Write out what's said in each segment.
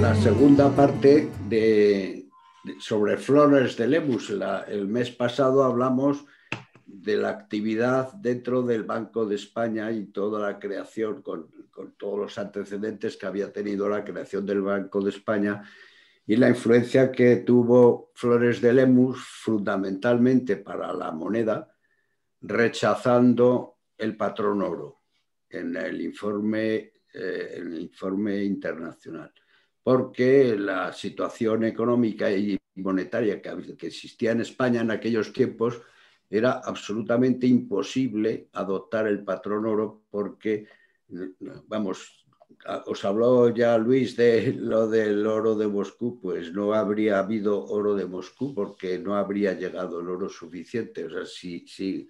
la segunda parte sobre flores de Lemus. el mes pasado hablamos de la actividad dentro del Banco de España y toda la creación, con, todos los antecedentes que había tenido la creación del Banco de España y la influencia que tuvo Flores de Lemus fundamentalmente para la moneda, rechazando el patrón oro en el eh, en el informe internacional porque la situación económica y monetaria que, existía en España en aquellos tiempos era absolutamente imposible adoptar el patrón oro porque, vamos, os habló ya Luis de lo del oro de Moscú, pues no habría habido oro de Moscú porque no habría llegado el oro suficiente. O sea, si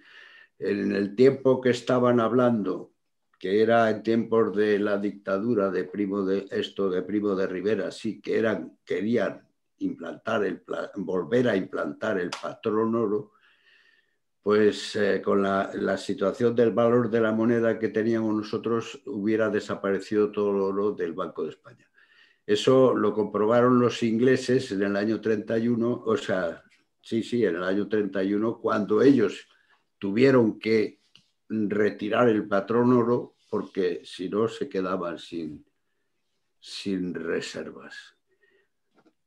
en el tiempo que estaban hablando que era en tiempos de la dictadura de Primo de esto, de Primo de Rivera, sí, que eran, querían implantar el, volver a implantar el patrón oro, pues eh, con la, la, situación del valor de la moneda que teníamos nosotros hubiera desaparecido todo el oro del Banco de España. Eso lo comprobaron los ingleses en el año 31, o sea, sí, sí, en el año 31, cuando ellos tuvieron que retirar el patrón oro porque si no se quedaban sin, sin reservas.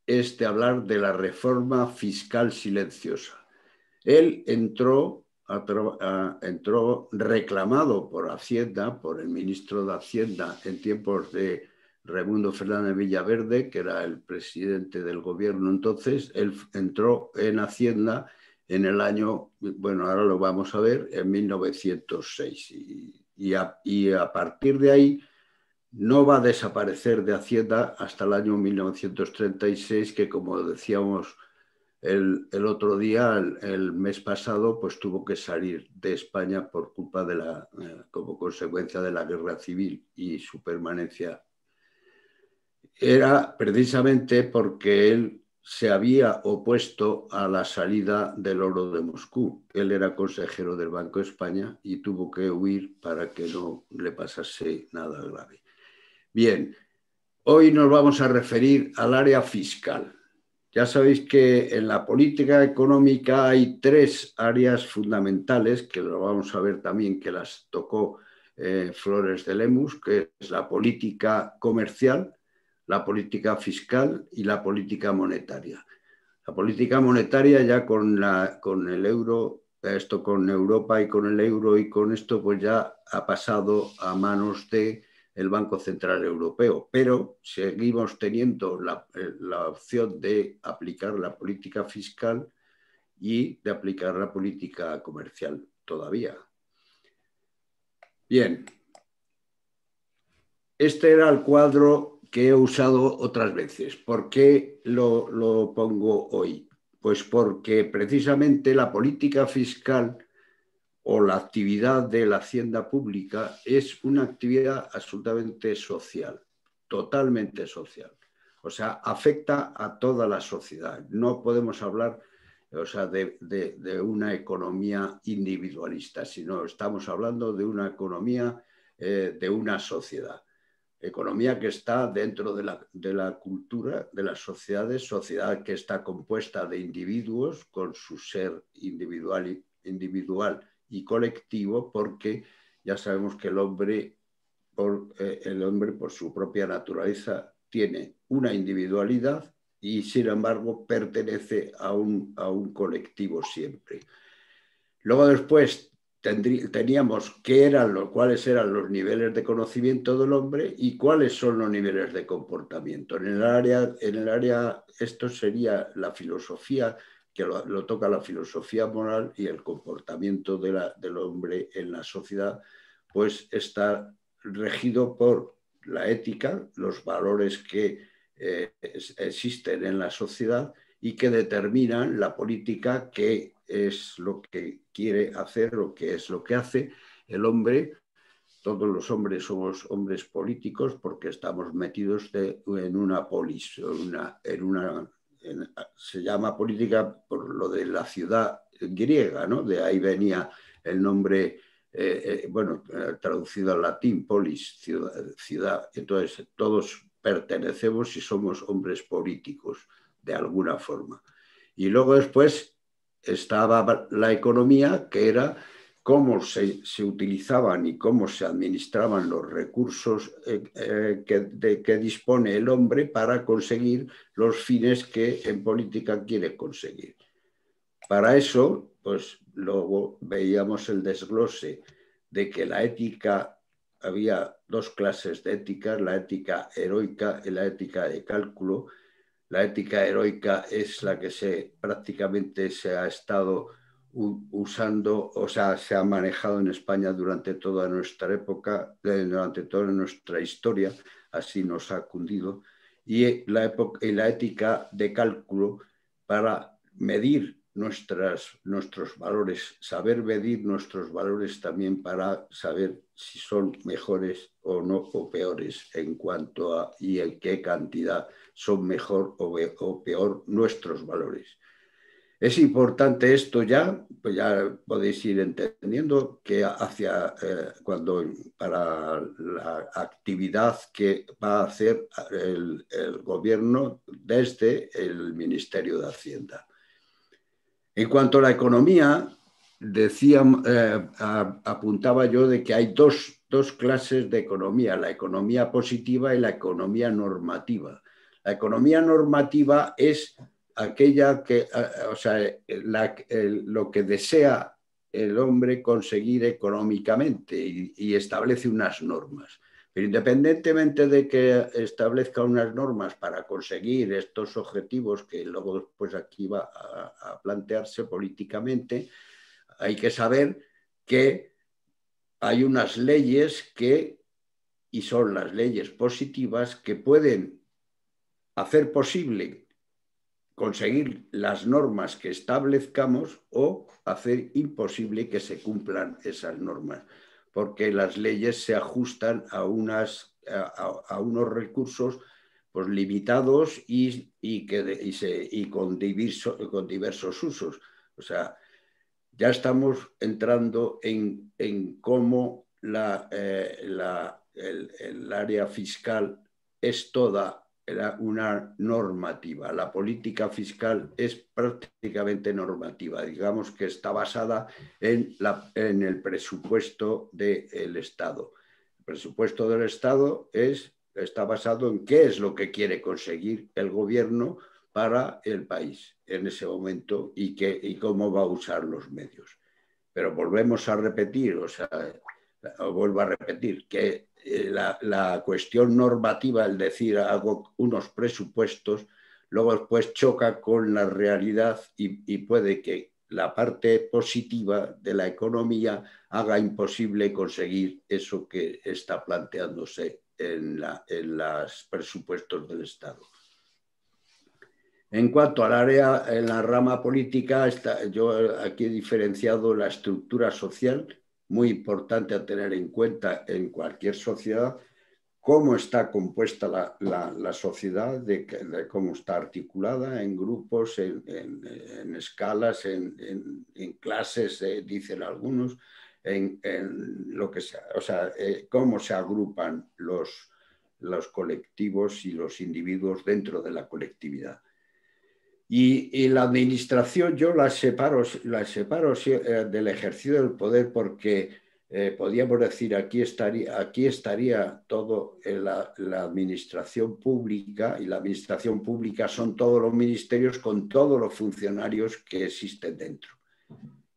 este hablar de la reforma fiscal silenciosa. Él entró, entró reclamado por Hacienda, por el ministro de Hacienda en tiempos de Raimundo Fernández Villaverde, que era el presidente del gobierno entonces, él entró en Hacienda en el año, bueno, ahora lo vamos a ver, en 1906. Y, a, partir de ahí no va a desaparecer de Hacienda hasta el año 1936, que como decíamos el, otro día, el, mes pasado, pues tuvo que salir de España por culpa de la, eh, como consecuencia de la guerra civil y su permanencia. Era precisamente porque él se había opuesto a la salida del oro de Moscú. Él era consejero del Banco de España y tuvo que huir para que no le pasase nada grave. Bien, hoy nos vamos a referir al área fiscal. Ya sabéis que en la política económica hay tres áreas fundamentales, que lo vamos a ver también que las tocó eh, Flores de Lemus, que es la política comercial, la política fiscal y la política monetaria. La política monetaria ya con, la, con el euro, esto con Europa y con el euro y con esto, pues ya ha pasado a manos de el Banco Central Europeo, pero seguimos teniendo la, eh, la, opción de aplicar la política fiscal y de aplicar la política comercial todavía. Bien, este era el cuadro que he usado otras veces. ¿Por qué lo, pongo hoy? Pues porque precisamente la política fiscal o la actividad de la hacienda pública es una actividad absolutamente social, totalmente social. O sea, afecta a toda la sociedad. No podemos hablar o sea, de, una economía individualista, sino estamos hablando de una economía eh, de una sociedad economía que está dentro de la, cultura de las sociedades, sociedad que está compuesta de individuos con su ser individual y, individual y colectivo, porque ya sabemos que el hombre por, eh, el hombre por su propia naturaleza tiene una individualidad y sin embargo pertenece a un, a un colectivo siempre. Luego después teníamos qué eran los, cuáles eran los niveles de conocimiento del hombre y cuáles son los niveles de comportamiento. En el área, en el área esto sería la filosofía, que lo, toca la filosofía moral y el comportamiento de la, del hombre en la sociedad, pues está regido por la ética, los valores que eh, existen en la sociedad y que determinan la política que es lo que quiere hacer o que es lo que hace el hombre. Todos los hombres somos hombres políticos porque estamos metidos en una polis, en una, se llama política por lo de la ciudad griega, ¿no? De ahí venía el nombre, eh, eh, bueno, traducido al latín, polis, ciudad, ciudad. Entonces, todos pertenecemos y somos hombres políticos, de alguna forma. Y luego después estaba la economía, que era cómo se, utilizaban y cómo se administraban los recursos eh, eh, que, dispone el hombre para conseguir los fines que en política quiere conseguir. Para eso, pues luego veíamos el desglose de que la ética, había dos clases de ética, la ética heroica y la ética de cálculo, la ética heroica es la que se prácticamente se ha estado usando, o sea, se ha manejado en España durante toda nuestra época, eh, durante toda nuestra historia, así nos ha cundido, y la, la ética de cálculo para medir nuestras, nuestros valores, saber medir nuestros valores también para saber si son mejores o no o peores en cuanto a y en qué cantidad son mejor o peor nuestros valores. Es importante esto ya, pues ya podéis ir entendiendo que hacia eh, cuando para la actividad que va a hacer el, gobierno desde el Ministerio de Hacienda. En cuanto a la economía, decía, eh, apuntaba yo de que hay dos clases de economía, la economía positiva y la economía normativa la economía normativa es aquella que, eh, eh, o sea, lo que desea el hombre conseguir económicamente y, establece unas normas. Pero independientemente de que establezca unas normas para conseguir estos objetivos que luego pues, aquí va a plantearse políticamente, hay que saber que hay unas leyes que, y son las leyes positivas, que pueden hacer posible conseguir las normas que establezcamos o hacer imposible que se cumplan esas normas, porque las leyes se ajustan a, unas, a, unos recursos pues, limitados y, que, y, con, diversos usos. O sea, ya estamos entrando en, cómo la, eh, el área fiscal es toda era una normativa. La política fiscal es prácticamente normativa, digamos que está basada en, la, en el presupuesto del Estado. El presupuesto del Estado es, está basado en qué es lo que quiere conseguir el gobierno para el país en ese momento y, qué y cómo va a usar los medios. Pero volvemos a repetir, o sea, vuelvo a repetir, que eh, la, cuestión normativa, el decir hago unos presupuestos, luego después choca con la realidad y, puede que la parte positiva de la economía haga imposible conseguir eso que está planteándose en, los presupuestos del Estado. En cuanto al área, en la rama política, yo aquí he diferenciado la estructura social, muy importante a tener en cuenta en cualquier sociedad, cómo está compuesta la, sociedad, de, cómo está articulada en grupos, en, escalas, en, clases, eh, dicen algunos, en, lo que sea, o sea, eh, cómo se agrupan los, los colectivos y los individuos dentro de la colectividad. Y, la administración yo la separo, separo eh, del ejercicio del poder porque eh, podríamos decir aquí estaría, aquí estaría todo la, administración pública y la administración pública son todos los ministerios con todos los funcionarios que existen dentro,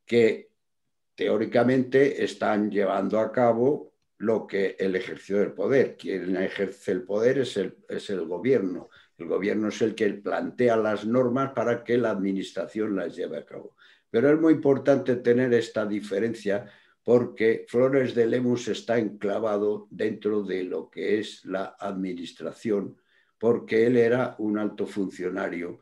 que teóricamente están llevando a cabo lo que el ejercicio del poder. Quien ejerce el poder es el gobierno el gobierno es el que plantea las normas para que la administración las lleve a cabo. Pero es muy importante tener esta diferencia porque Flores de Lemus está enclavado dentro de lo que es la administración, porque él era un alto funcionario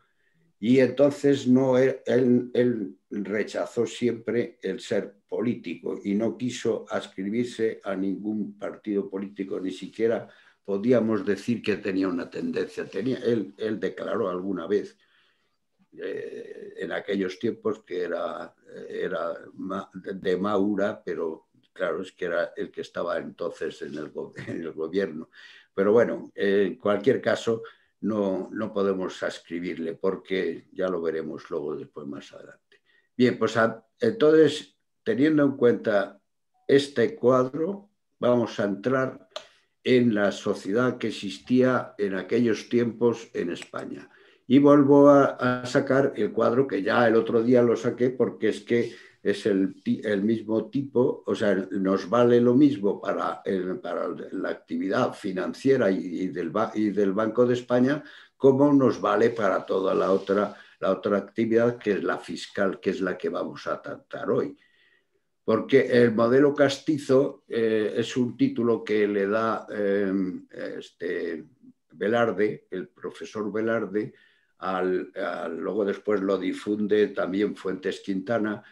y entonces no e, él, él rechazó siempre el ser político y no quiso ascribirse a ningún partido político, ni siquiera podíamos decir que tenía una tendencia. Tenía, él, declaró alguna vez eh, en aquellos tiempos que era, era de Maura, pero claro, es que era el que estaba entonces en el, gobierno. Pero bueno, en cualquier caso, no, no podemos ascribirle porque ya lo veremos luego después más adelante. Bien, pues entonces, teniendo en cuenta este cuadro, vamos a entrar en la sociedad que existía en aquellos tiempos en España. Y vuelvo a, sacar el cuadro que ya el otro día lo saqué porque es que es el, mismo tipo, o sea, nos vale lo mismo para, la actividad financiera y, del, Banco de España como nos vale para toda la otra, la otra actividad que es la fiscal, que es la que vamos a tratar hoy porque el modelo castizo eh, es un título que le da em, este Velarde, el profesor Velarde, al, luego después lo difunde también Fuentes Quintana,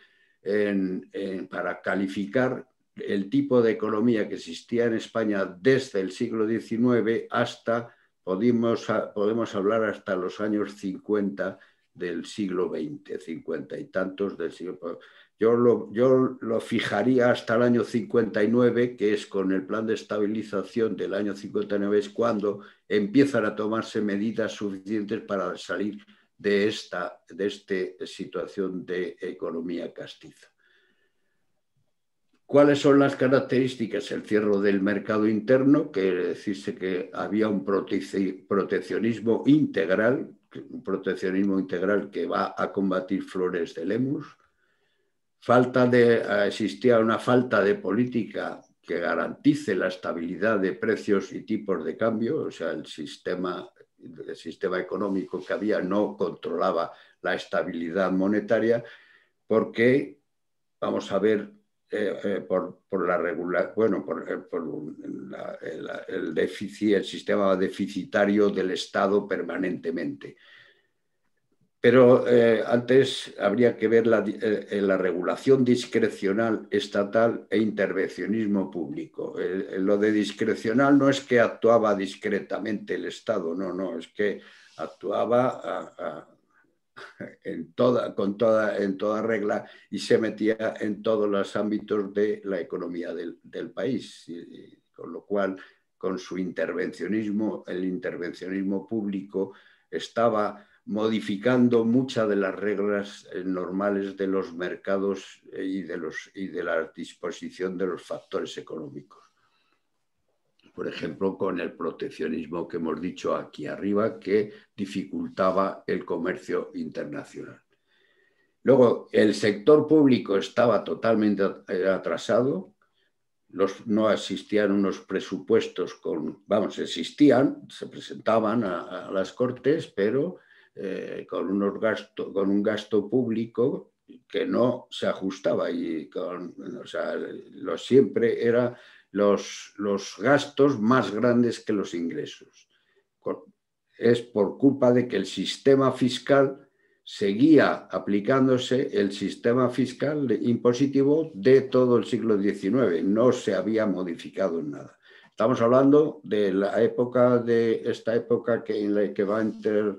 para calificar el tipo de economía que existía en España desde el siglo XIX hasta, podemos, hablar hasta los años 50 del siglo XX, 50 y tantos del siglo XX. Yo lo, fijaría hasta el año 59, que es con el plan de estabilización del año 59, es cuando empiezan a tomarse medidas suficientes para salir de esta, de este situación de economía castiza. ¿Cuáles son las características? El cierre del mercado interno, que decirse que había un proteccionismo integral, un proteccionismo integral que va a combatir Flores de Lemus, falta de, existía una falta de política que garantice la estabilidad de precios y tipos de cambio, o sea, el sistema, el sistema económico que había no controlaba la estabilidad monetaria, porque, vamos a ver, eh, eh, por, por, la bueno, por, eh, el, déficit, el sistema deficitario del Estado permanentemente. Pero eh, antes habría que ver eh, eh, la, regulación discrecional estatal e intervencionismo público. lo de discrecional no es que actuaba discretamente el Estado, no, no, es que actuaba en, toda, con toda, en toda regla y se metía en todos los ámbitos de la economía del, país, con lo cual con su intervencionismo, el intervencionismo público estaba modificando muchas de las reglas eh, normales de los mercados eh, y de, los, y de la disposición de los factores económicos. Por ejemplo, con el proteccionismo que hemos dicho aquí arriba, que dificultaba el comercio internacional. Luego, el sector público estaba totalmente eh, atrasado, no existían unos presupuestos con, vamos, existían, se presentaban a las Cortes, pero eh, con, unos gasto, con un gasto público que no se ajustaba y con, o sea, lo siempre eran los, los gastos más grandes que los ingresos. Es por culpa de que el sistema fiscal seguía aplicándose el sistema fiscal impositivo de todo el siglo XIX, no se había modificado en nada. Estamos hablando de la época de esta época que, en la que va a entrar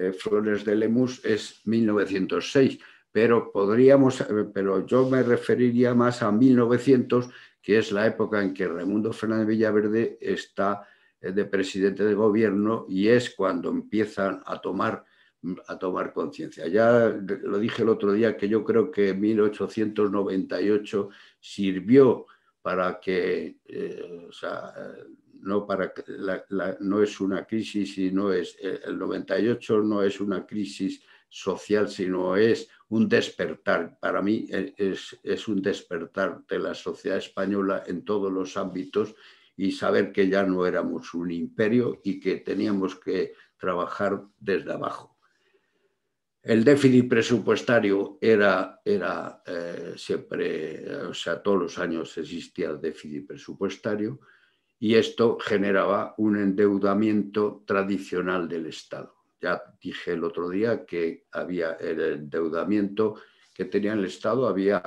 eh, Flores de Lemus es 1906, pero podríamos, eh, pero yo me referiría más a 1900, que es la época en que Raimundo Fernández Villaverde está eh, de presidente de gobierno y es cuando empiezan a tomar a tomar conciencia. Ya lo dije el otro día que yo creo que 1898 sirvió para que no, para, no es una crisis y no es, eh, el 98 no es una crisis social, sino es un despertar. Para mí eh, es, un despertar de la sociedad española en todos los ámbitos y saber que ya no éramos un imperio y que teníamos que trabajar desde abajo. El déficit presupuestario era, eh, siempre, o sea, todos los años existía el déficit presupuestario y esto generaba un endeudamiento tradicional del Estado. Ya dije el otro día que había el endeudamiento que tenía el Estado, eh,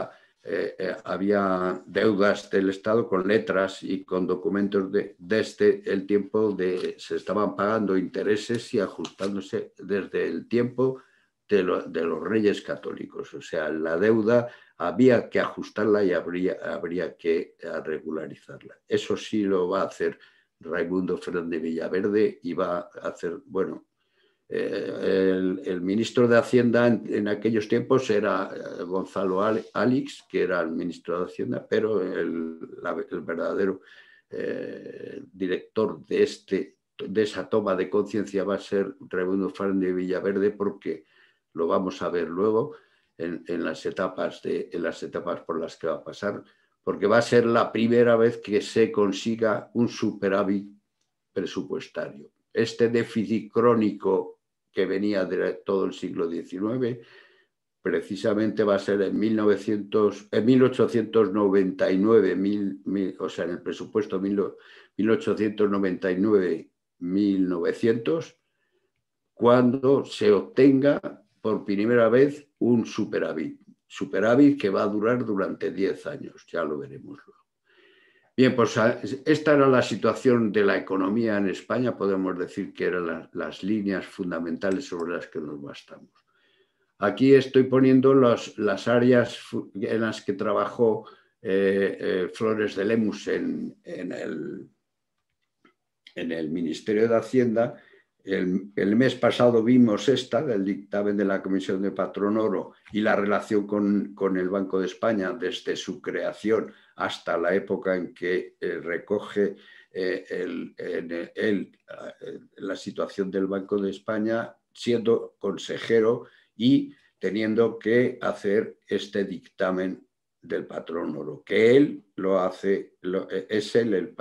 eh, había, deudas del Estado con letras y con documentos de, desde el tiempo de, se estaban pagando intereses y ajustándose desde el tiempo de los reyes católicos. O sea, la deuda había que ajustarla y habría, que eh, regularizarla. Eso sí lo va a hacer Raimundo Fernández Villaverde y va a hacer, bueno, eh, el, ministro de Hacienda en, aquellos tiempos era eh, Gonzalo Alix, que era el ministro de Hacienda, pero el, verdadero director de, este, de esa toma de conciencia va a ser Raimundo Fernández Villaverde porque lo vamos a ver luego en, las etapas de, las etapas por las que va a pasar, porque va a ser la primera vez que se consiga un superávit presupuestario. Este déficit crónico que venía de todo el siglo XIX, precisamente va a ser en, 1900, en 1899, o sea, en el presupuesto 1899-1900, cuando se obtenga por primera vez un superávit, superávit que va a durar durante 10 años, ya lo veremos luego. Bien, pues ah, esta era la situación de la economía en España, podemos decir que eran las líneas fundamentales sobre las que nos bastamos. Aquí estoy poniendo las áreas en las que trabajó eh, eh, Flores de Lemus en, el, en el Ministerio de Hacienda, el, mes pasado vimos esta, del dictamen de la Comisión de Patrón Oro y la relación con, el Banco de España desde su creación hasta la época en que eh, recoge eh, eh, la situación del Banco de España siendo consejero y teniendo que hacer este dictamen del patrón oro, que él lo hace, es él el,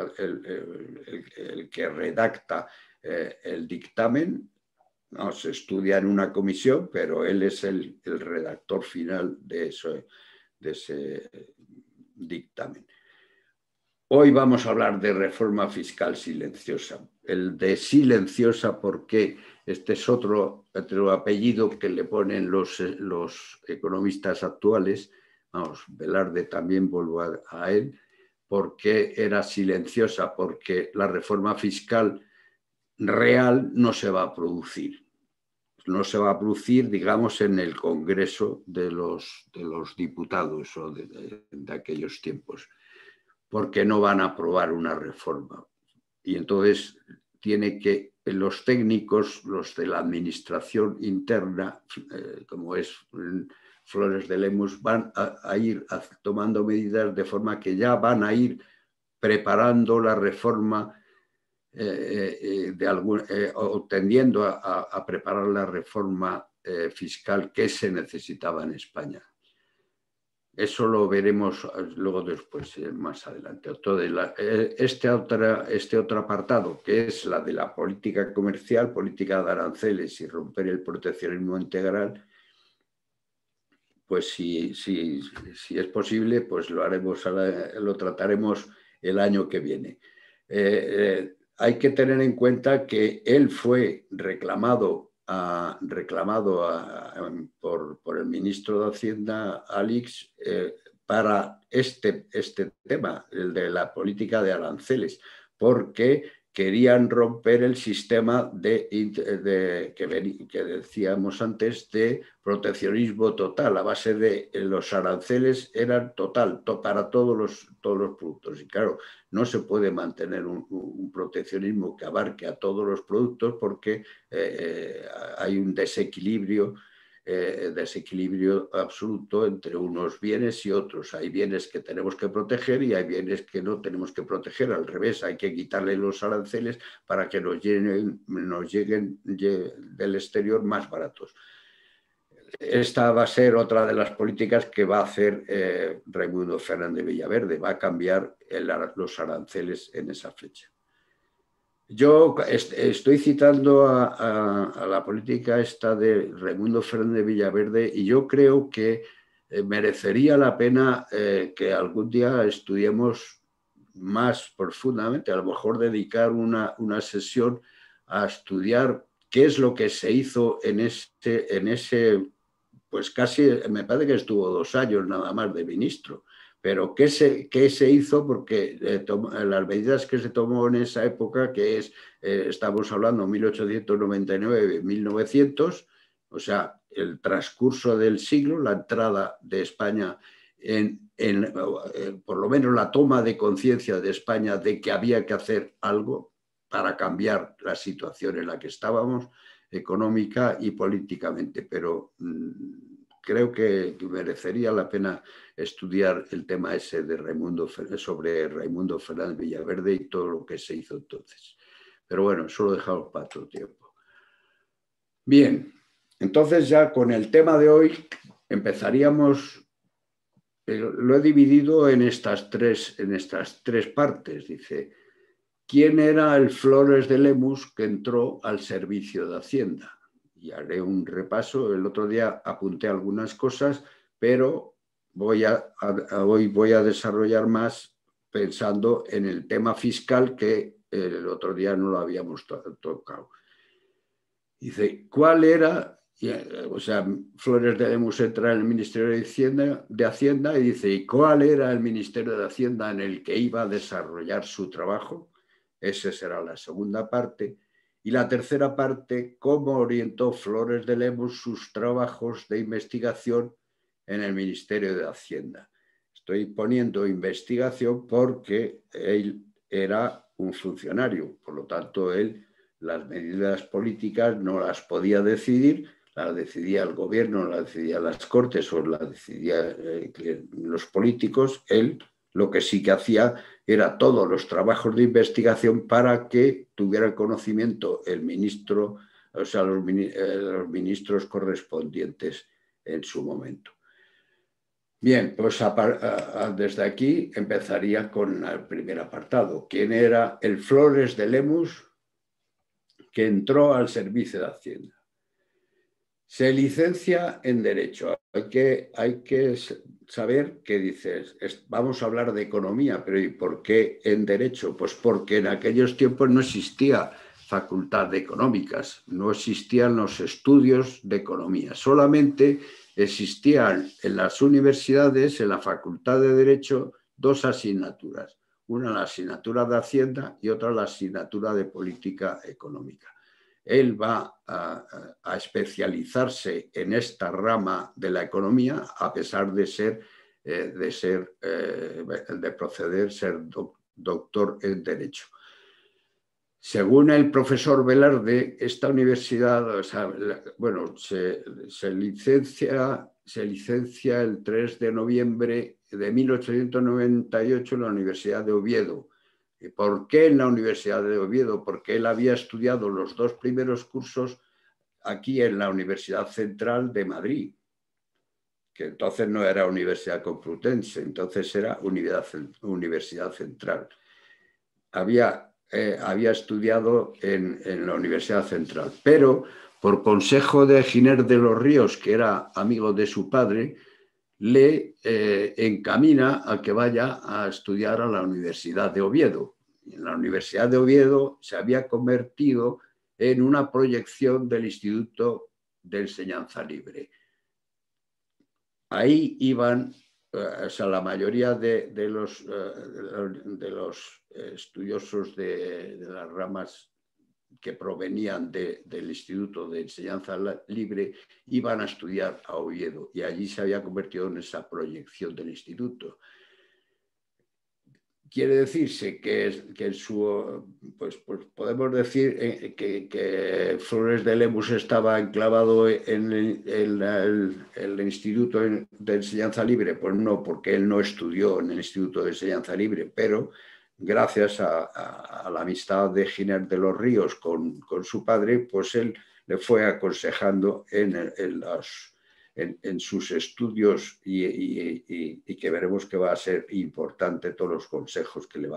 el, que redacta eh, el dictamen se estudia en una comisión, pero él es el, redactor final de, ese dictamen. Hoy vamos a hablar de reforma fiscal silenciosa. El de silenciosa porque este es otro, apellido que le ponen eh, los, economistas actuales. Vamos, Velarde también vuelvo a él. porque era silenciosa? Porque la reforma fiscal real no se va a producir. No se va a producir, digamos, en el Congreso de los, de los Diputados o de, aquellos tiempos, porque no van a aprobar una reforma. Y entonces tiene que los técnicos, los de la administración interna, eh, como es Flores de Lemus, van a, ir tomando medidas de forma que ya van a ir preparando la reforma eh, eh, eh, de eh, tendiendo a, preparar la reforma fiscal que se necesitaba en España. Eso lo veremos luego después, más adelante. este, otra, este otro apartado, que es la de la política comercial, política de aranceles y romper el proteccionismo integral, pues si, si, si es posible, pues lo, haremos, lo trataremos el año que viene hay que tener en cuenta que él fue reclamado, reclamado por, el ministro de Hacienda, Alex, eh, para este, este tema, el de la política de aranceles, porque querían romper el sistema de, que, decíamos antes de proteccionismo total, a base de eh, los aranceles eran total para todos los, todos los productos. Y claro, no se puede mantener un, proteccionismo que abarque a todos los productos porque eh, eh, hay un desequilibrio eh, desequilibrio absoluto entre unos bienes y otros. Hay bienes que tenemos que proteger y hay bienes que no tenemos que proteger. Al revés, hay que quitarle los aranceles para que nos lleguen, del exterior más baratos. Esta va a ser otra de las políticas que va a hacer eh, Raimundo Fernández Villaverde, va a cambiar los aranceles en esa fecha. Yo estoy citando a, la política esta de Raimundo Fernández Villaverde y yo creo que eh, merecería la pena eh, que algún día estudiemos más profundamente, a lo mejor dedicar una, una sesión a estudiar qué es lo que se hizo en, este, en ese, pues casi, me parece que estuvo dos años nada más de ministro pero ¿qué se, qué se hizo? Porque eh, eh, las medidas que se tomó en esa época, que es, eh, estamos hablando 1899-1900, o sea, el transcurso del siglo, la entrada de España en, por lo menos la toma de conciencia de España de que había que hacer algo para cambiar la situación en la que estábamos, económica y políticamente, pero... Mm, creo que merecería la pena estudiar el tema ese de Raimundo, sobre Raimundo Fernández Villaverde y todo lo que se hizo entonces. Pero bueno, eso lo dejamos para otro tiempo. Bien, entonces ya con el tema de hoy empezaríamos, eh, lo he dividido en estas en estas tres partes, dice, ¿quién era el Flores de Lemus que entró al servicio de Hacienda? y haré un repaso. El otro día apunté algunas cosas, pero voy a, hoy voy a desarrollar más pensando en el tema fiscal que el otro día no lo habíamos tocado. Dice, ¿cuál era? O sea, Flores de Lemus entra en el Ministerio de Hacienda, de Hacienda y dice, ¿y cuál era el Ministerio de Hacienda en el que iba a desarrollar su trabajo? Esa será la segunda parte. Y la tercera parte, cómo orientó Flores de Lemos sus trabajos de investigación en el Ministerio de Hacienda. Estoy poniendo investigación porque él era un funcionario, por lo tanto él las medidas políticas no las podía decidir, las decidía el gobierno, las decidían las cortes o las decidían eh, los políticos, él lo que sí que hacía era todos los trabajos de investigación para que tuviera el conocimiento el ministro, o sea, los, eh, ministros correspondientes en su momento. Bien, pues desde aquí empezaría con el primer apartado. ¿Quién era el Flores de Lemus que entró al servicio de Hacienda? Se licencia en Derecho. Hay que, saber qué dices, vamos a hablar de economía, pero ¿y por qué en Derecho? Pues porque en aquellos tiempos no existía facultad de económicas, no existían los estudios de economía, solamente existían en las universidades, en la facultad de Derecho, dos asignaturas, una la asignatura de Hacienda y otra la asignatura de Política Económica. Él va a, especializarse en esta rama de la economía, a pesar de ser, eh, de, ser eh, proceder ser doctor en Derecho. Según el profesor Velarde, esta universidad, bueno, se, licencia, se licencia el 3 de noviembre de 1898 en la Universidad de Oviedo y por qué en la Universidad de Oviedo, porque él había estudiado los dos primeros cursos aquí en la Universidad Central de Madrid, que entonces no era Universidad Complutense, entonces era Universidad, Central. Había, eh, estudiado en, la Universidad Central, pero por consejo de Giner de los Ríos, que era amigo de su padre, le eh, encamina a que vaya a estudiar a la Universidad de Oviedo en la Universidad de Oviedo se había convertido en una proyección del Instituto de Enseñanza Libre. Ahí iban, eh, o sea, la mayoría de, los, eh, eh, estudiosos de, las ramas que provenían del Instituto de Enseñanza Libre iban a estudiar a Oviedo y allí se había convertido en esa proyección del instituto quiere decirse que, que su, pues, pues, podemos decir eh, que, Flores de Lemus estaba enclavado en el, Instituto de Enseñanza Libre. Pues no, porque él no estudió en el Instituto de Enseñanza Libre, pero gracias a, la amistad de Giner de los Ríos con, su padre, pues él le fue aconsejando en las en, sus estudios y, que veremos que va a ser importante todos los consejos que le,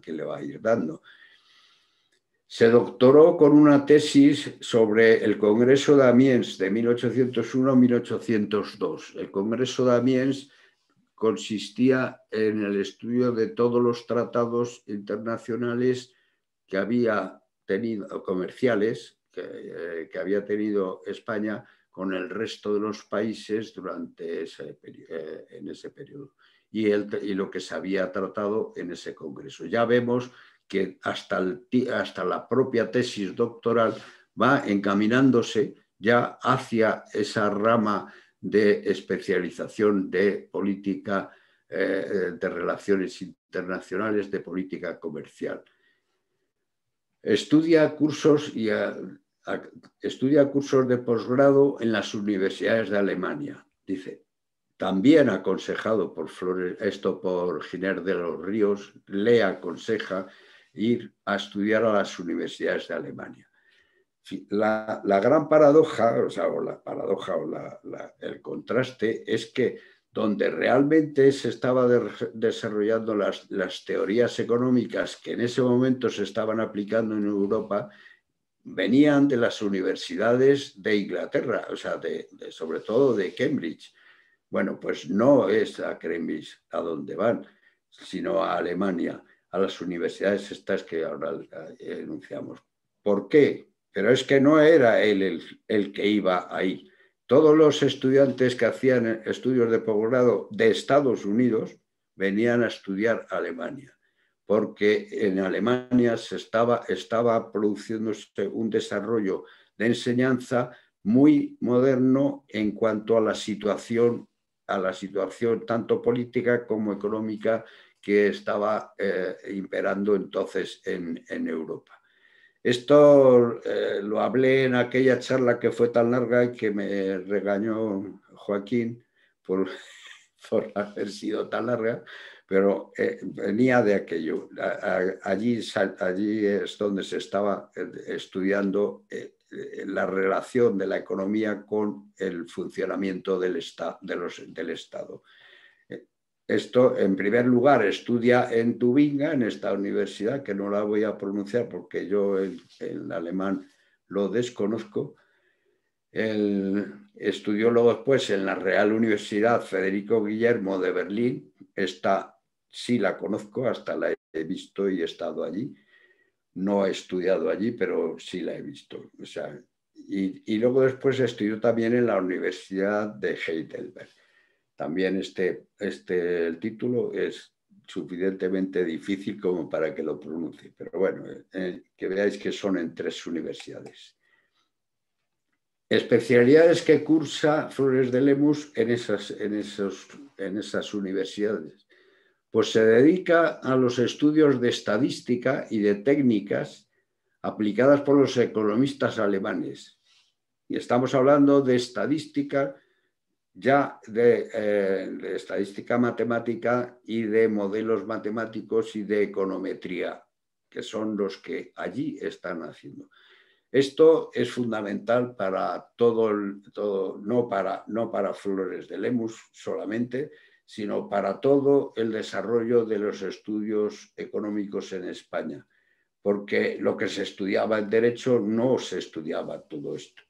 que le va a ir dando. Se doctoró con una tesis sobre el Congreso de Amiens de 1801-1802. El Congreso de Amiens consistía en el estudio de todos los tratados internacionales que había tenido, comerciales, que eh, había tenido España con el resto de los países durante ese, eh, en ese periodo y, lo que se había tratado en ese Congreso. Ya vemos que hasta, hasta la propia tesis doctoral va encaminándose ya hacia esa rama de especialización de política eh, de relaciones internacionales, de política comercial. Estudia cursos y eh, estudia cursos de posgrado en las universidades de Alemania, dice. También aconsejado por Flores, esto por Giner de los Ríos, le aconseja ir a estudiar a las universidades de Alemania. La, gran paradoja, o sea, o la paradoja o el contraste es que donde realmente se estaba desarrollando las teorías económicas que en ese momento se estaban aplicando en Europa, venían de las universidades de Inglaterra, o sea, de, sobre todo de Cambridge. Bueno, pues no es a Cambridge a donde van, sino a Alemania, a las universidades estas que ahora eh, enunciamos. ¿Por qué? Pero es que no era él el, que iba ahí. Todos los estudiantes que hacían estudios de posgrado de Estados Unidos venían a estudiar a Alemania porque en Alemania se estaba, estaba produciéndose un desarrollo de enseñanza muy moderno en cuanto a la situación, a la situación tanto política como económica que estaba eh, imperando entonces en, Europa. Esto eh, lo hablé en aquella charla que fue tan larga y que me regañó Joaquín por haber sido tan larga, pero eh, venía de aquello. allí, allí es donde se estaba eh, estudiando eh, la relación de la economía con el funcionamiento del, de del Estado. Esto, en primer lugar, estudia en Tubinga, en esta universidad, que no la voy a pronunciar porque yo el, alemán lo desconozco. El, estudió luego después en la Real Universidad Federico Guillermo de Berlín. Esta sí la conozco, hasta la he visto y he estado allí. No he estudiado allí, pero sí la he visto. y, luego después estudió también en la Universidad de Heidelberg. También este, este, el título es suficientemente difícil como para que lo pronuncie, pero bueno, eh, que veáis que son en tres universidades. Especialidades que cursa Flores de Lemus en esas universidades pues se dedica a los estudios de estadística y de técnicas aplicadas por los economistas alemanes. Y estamos hablando de estadística, ya de, eh, estadística matemática y de modelos matemáticos y de econometría, que son los que allí están haciendo. Esto es fundamental para todo, todo no, para, no para Flores de Lemus solamente, sino para todo el desarrollo de los estudios económicos en España, porque lo que se estudiaba en derecho no se estudiaba todo esto,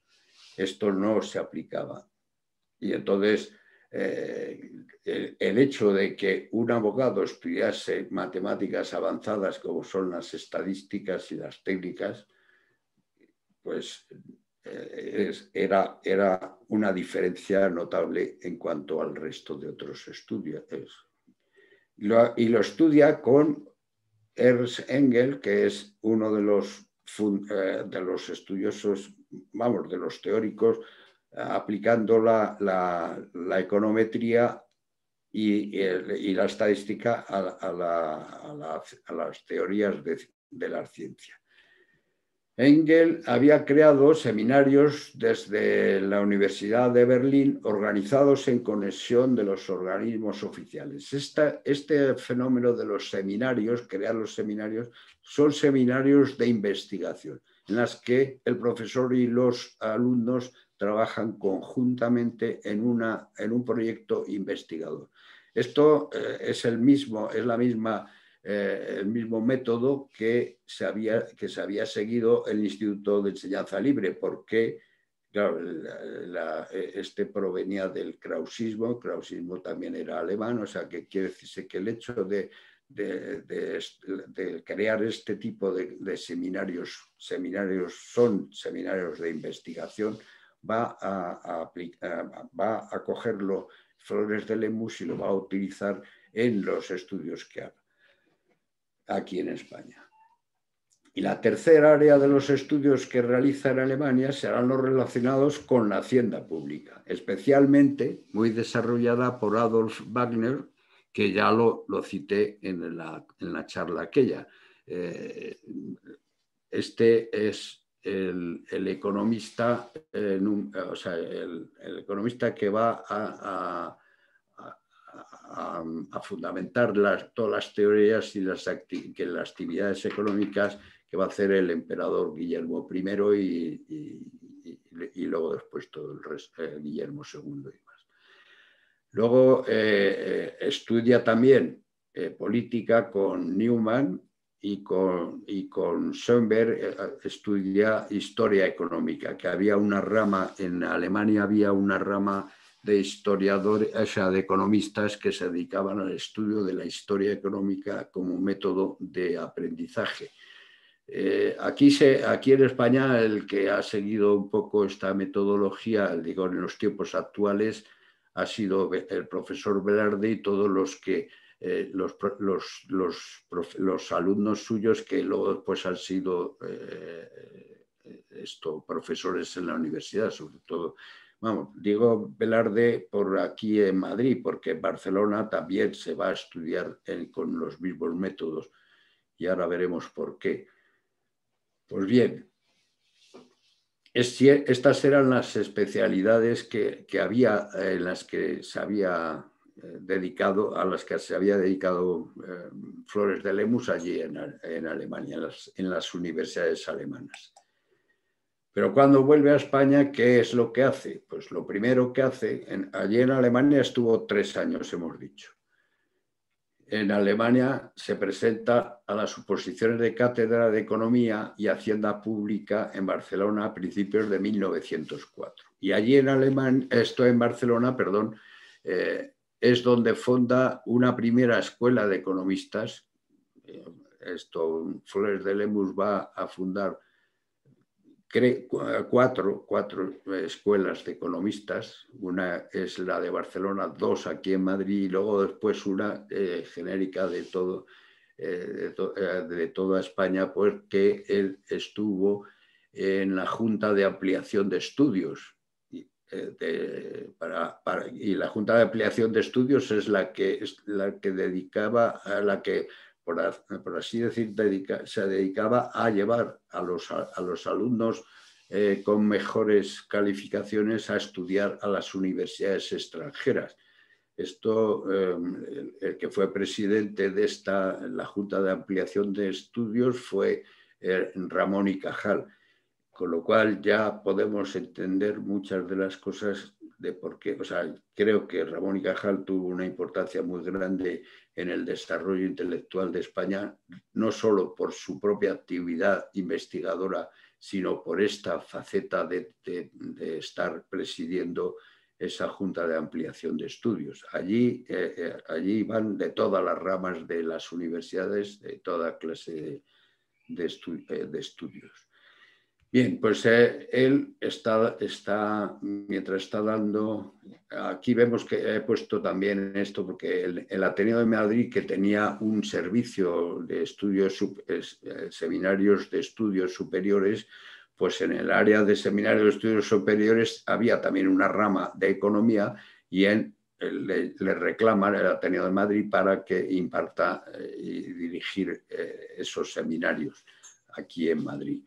esto no se aplicaba. Y entonces eh, el, el hecho de que un abogado estudiase matemáticas avanzadas como son las estadísticas y las técnicas, pues eh, era, era una diferencia notable en cuanto al resto de otros estudios. y lo estudia con Ernst Engel, que es uno de los, eh, de los estudiosos, vamos, de los teóricos, aplicando la, econometría y, la estadística a, las teorías de, de la ciencia. Engel había creado seminarios desde la Universidad de Berlín organizados en conexión de los organismos oficiales. este fenómeno de los seminarios, crear los seminarios, son seminarios de investigación en las que el profesor y los alumnos trabajan conjuntamente en, un proyecto investigador. Esto eh, es, el mismo, es la misma eh, el mismo método que se, había, que se había seguido el Instituto de Enseñanza Libre, porque eh, este provenía del krausismo, el krausismo también era alemán, o sea que quiere decirse que el hecho de, crear este tipo de, seminarios, seminarios son seminarios de investigación, va a, va a cogerlo Flores de Lemus y lo va a utilizar en los estudios que haga aquí en España. Y la tercera área de los estudios que realiza en Alemania serán los relacionados con la hacienda pública, especialmente muy desarrollada por Adolf Wagner, que ya lo, lo cité en la, charla aquella. Eh, este es el, economista, eh, el, economista que va a a, fundamentar todas las teorías y las, actividades económicas que va a hacer el emperador Guillermo I y, luego después todo el resto, eh, Guillermo II y más. Luego eh, eh, estudia también política con Newman y con, y con Schoenberg, estudia historia económica, que había una rama, en Alemania había una rama de historiadores, o sea, de economistas que se dedicaban al estudio de la historia económica como método de aprendizaje. Eh, aquí, aquí en España, el que ha seguido un poco esta metodología, digo, en los tiempos actuales, ha sido el profesor Velarde y todos los que eh, los, alumnos suyos que luego pues, han sido eh, profesores en la universidad, sobre todo Vamos, digo Velarde por aquí en Madrid, porque Barcelona también se va a estudiar con los mismos métodos y ahora veremos por qué. Pues bien, estas eran las especialidades que, había eh, en las que se había eh, dedicado, a las que se había dedicado eh, Flores de Lemus allí en, Alemania, en las universidades alemanas. Pero cuando vuelve a España, ¿qué es lo que hace? Pues lo primero que hace, en, allí en Alemania estuvo tres años, hemos dicho. En Alemania se presenta a las suposiciones de Cátedra de Economía y Hacienda Pública en Barcelona a principios de 1904. Y allí en Alemania, esto en Barcelona, perdón, eh, es donde funda una primera escuela de economistas. Eh, esto, Flores de Lemus va a fundar eh, cuatro, cuatro eh, escuelas de economistas, una es la de Barcelona, dos aquí en Madrid y luego después una eh, genérica de, todo, de, toda España, pues que él estuvo en la Junta de Ampliación de Estudios. Y, y la Junta de Ampliación de Estudios es la que, es la que dedicaba a la que por, así decir, se dedicaba a llevar a los, alumnos eh, con mejores calificaciones a estudiar a las universidades extranjeras. Esto, em, el, que fue presidente de esta, la Junta de Ampliación de Estudios fue eh, Ramón y Cajal, con lo cual ya podemos entender muchas de las cosas de creo que Ramón y Cajal tuvo una importancia muy grande en el desarrollo intelectual de España, no solo por su propia actividad investigadora, sino por esta faceta de, estar presidiendo esa Junta de Ampliación de Estudios. Eh, eh, allí, van de todas las ramas de las universidades, de toda clase de, eh, estudios. Bien, pues eh, él está, está, mientras está dando, aquí vemos que he puesto también esto porque el, Ateneo de Madrid, que tenía un servicio de estudios, eh, seminarios de estudios superiores, pues en el área de seminarios de estudios superiores había también una rama de economía y él eh, le, reclama al el Ateneo de Madrid para que imparta y dirigir esos seminarios aquí en Madrid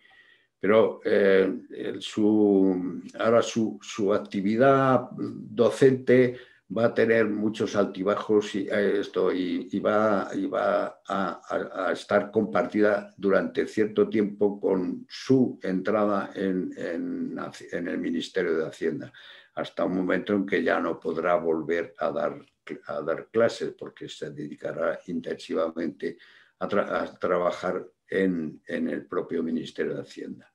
pero eh, su, ahora su, actividad docente va a tener muchos altibajos y, eh, esto, y, va, y va a, estar compartida durante cierto tiempo con su entrada en, en, el Ministerio de Hacienda, hasta un momento en que ya no podrá volver a dar, a dar clases porque se dedicará intensivamente a, trabajar en el propio Ministerio de Hacienda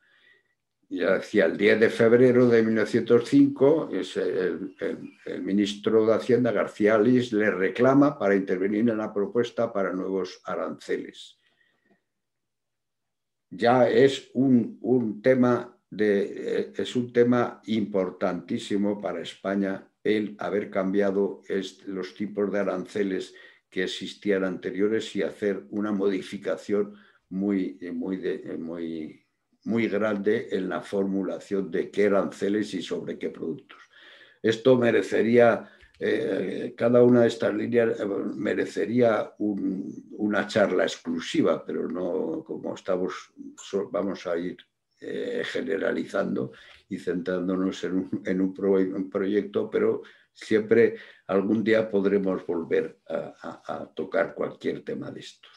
y hacia el 10 de febrero de 1905, el, ministro de Hacienda, García Alís, le reclama para intervenir en la propuesta para nuevos aranceles. Ya es un, tema de, eh, es un tema importantísimo para España el haber cambiado los tipos de aranceles que existían anteriores y hacer una modificación muy, muy, muy muy grande en la formulación de qué aranceles y sobre qué productos. Esto merecería, eh, cada una de estas líneas eh, merecería una charla exclusiva, pero no como estamos, vamos a ir eh, generalizando y centrándonos en un, proyecto, pero siempre algún día podremos volver a tocar cualquier tema de estos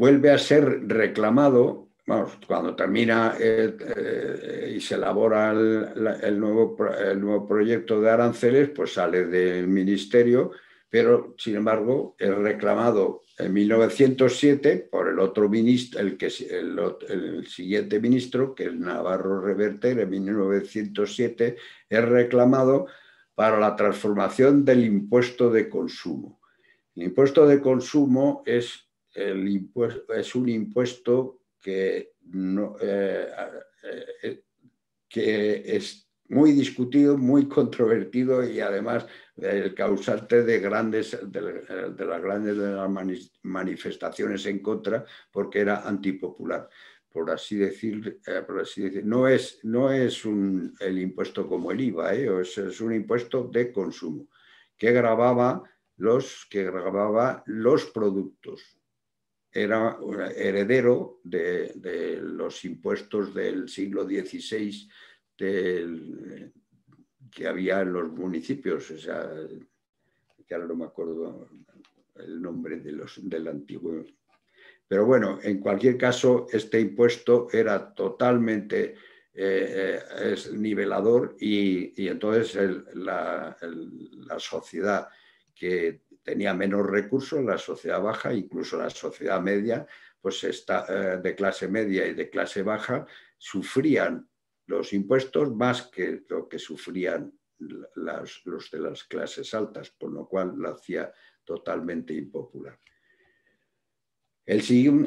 vuelve a ser reclamado, cuando termina eh, y se elabora el, nuevo, el nuevo proyecto de aranceles, pues sale del ministerio, pero sin embargo es reclamado en 1907 por el otro ministro, el, que, el, el, siguiente ministro, que es Navarro Reverter, en 1907 es reclamado para la transformación del impuesto de consumo. El impuesto de consumo es es un impuesto eh, eh, eh, que, es muy discutido, muy controvertido y además el causante de, grandes, de, las grandes manifestaciones en contra porque era antipopular. Por así, decir, por así decir, no es, no es el impuesto como el IVA, es, un impuesto de consumo que los que grababa los productos, era heredero de, los impuestos del siglo XVI del, que había en los municipios, o no me acuerdo el nombre de los, del antiguo. Pero bueno, en cualquier caso, este impuesto era totalmente eh, eh, es nivelador y, entonces la, la sociedad que tenía menos recursos, la sociedad baja, incluso la sociedad media, pues eh, de clase media y de clase baja, sufrían los impuestos más que lo que sufrían las, los de las clases altas, por lo cual lo hacía totalmente impopular. El,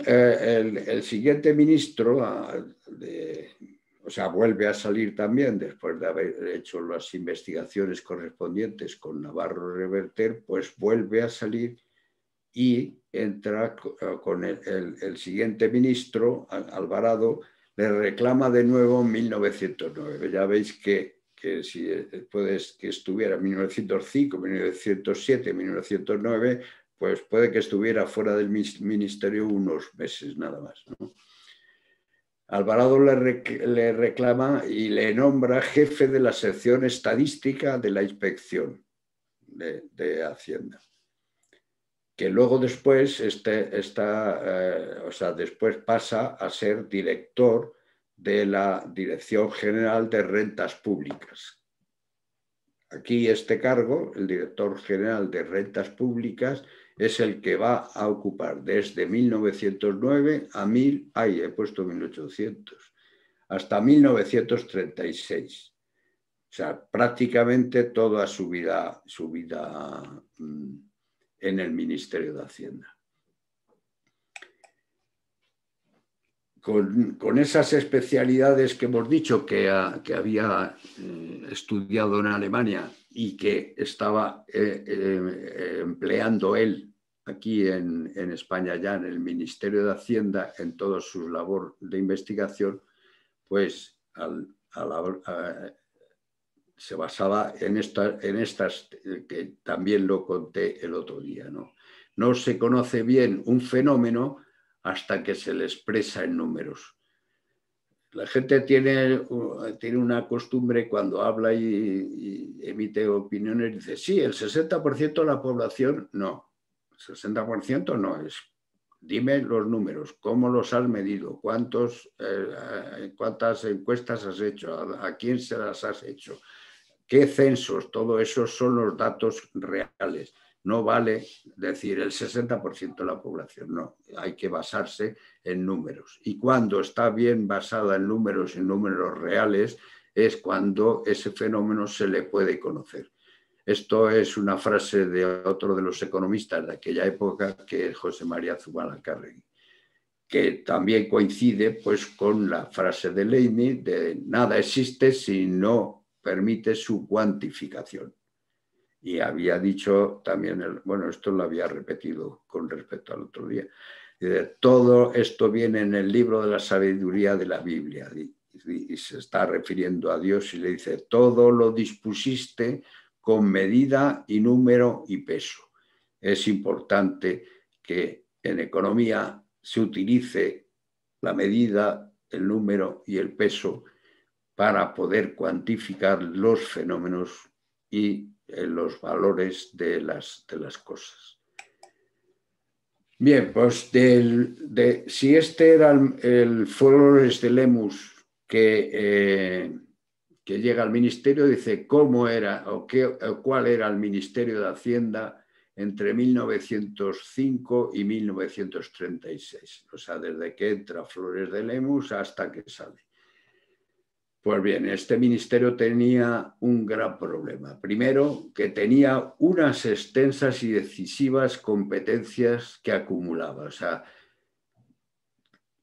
eh, el siguiente ministro ah, de o sea, vuelve a salir también después de haber hecho las investigaciones correspondientes con Navarro Reverter, pues vuelve a salir y entra eh, con el, siguiente ministro, Alvarado, le reclama de nuevo en 1909. Ya veis que, si puedes eh, que estuviera en 1905, 1907, 1909, pues puede que estuviera fuera del ministerio unos meses nada más. Alvarado le, reclama y le nombra jefe de la sección estadística de la inspección de, Hacienda que luego después, este, eh, después pasa a ser director de la Dirección General de Rentas Públicas. Aquí este cargo, el director general de Rentas Públicas, es el que va a ocupar desde 1909 a mil he puesto 1800, hasta 1936. O sea, prácticamente toda su vida, su vida mm, en el Ministerio de Hacienda. Con, esas especialidades que hemos dicho que, que había mm, estudiado en Alemania y que estaba eh, eh, empleando él aquí en, España ya en el Ministerio de Hacienda en todas sus labor de investigación, pues se basaba en, estas que también lo conté el otro día. ¿no? se conoce bien un fenómeno hasta que se le expresa en números. La gente tiene, tiene una costumbre cuando habla y, y emite opiniones, dice, sí, el 60% de la población no, 60% no es. Dime los números, cómo los has medido, cuántos, eh, eh, cuántas encuestas has hecho, a, quién se las has hecho, qué censos, todo eso son los datos reales. No vale decir el 60% de la población, no, hay que basarse en números. Y cuando está bien basada en números, y números reales, es cuando ese fenómeno se le puede conocer esto es una frase de otro de los economistas de aquella época, que es José María Zumalacárregui, que también coincide pues, con la frase de Leibniz de nada existe si no permite su cuantificación. Y había dicho también, bueno, esto lo había repetido con respecto al otro día, todo esto viene en el libro de la sabiduría de la Biblia, y se está refiriendo a Dios y le dice, todo lo dispusiste con medida y número y peso. Es importante que en economía se utilice la medida, el número y el peso para poder cuantificar los fenómenos y eh, los valores de las, de las cosas. Bien, pues de, si este era el, Flores de Lemus que eh, que llega al ministerio, dice cómo era o, qué, cuál era el Ministerio de Hacienda entre 1905 y 1936, o sea, desde que entra Flores de Lemus hasta que sale. Pues bien, este ministerio tenía un gran problema. Primero, que tenía unas extensas y decisivas competencias que acumulaba. O sea,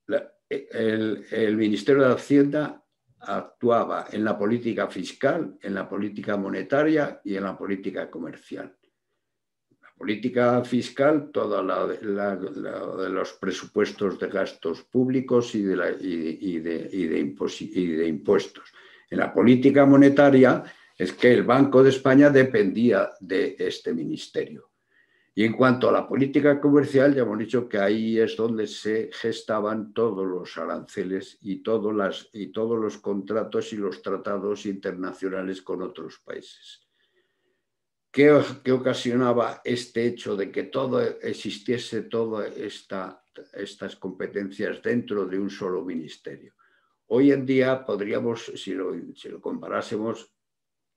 el, el Ministerio de Hacienda actuaba en la política fiscal, en la política monetaria y en la política comercial. La política fiscal, toda la, de los presupuestos de gastos públicos y de impuestos. En la política monetaria es que el Banco de España dependía de este ministerio y en cuanto a la política comercial, ya hemos dicho que ahí es donde se gestaban todos los aranceles y, todos las, y todos los contratos y los tratados internacionales con otros países. ¿Qué, ocasionaba este hecho de que todo existiese todas esta, estas competencias dentro de un solo ministerio? Hoy en día podríamos, si lo, si lo comparásemos,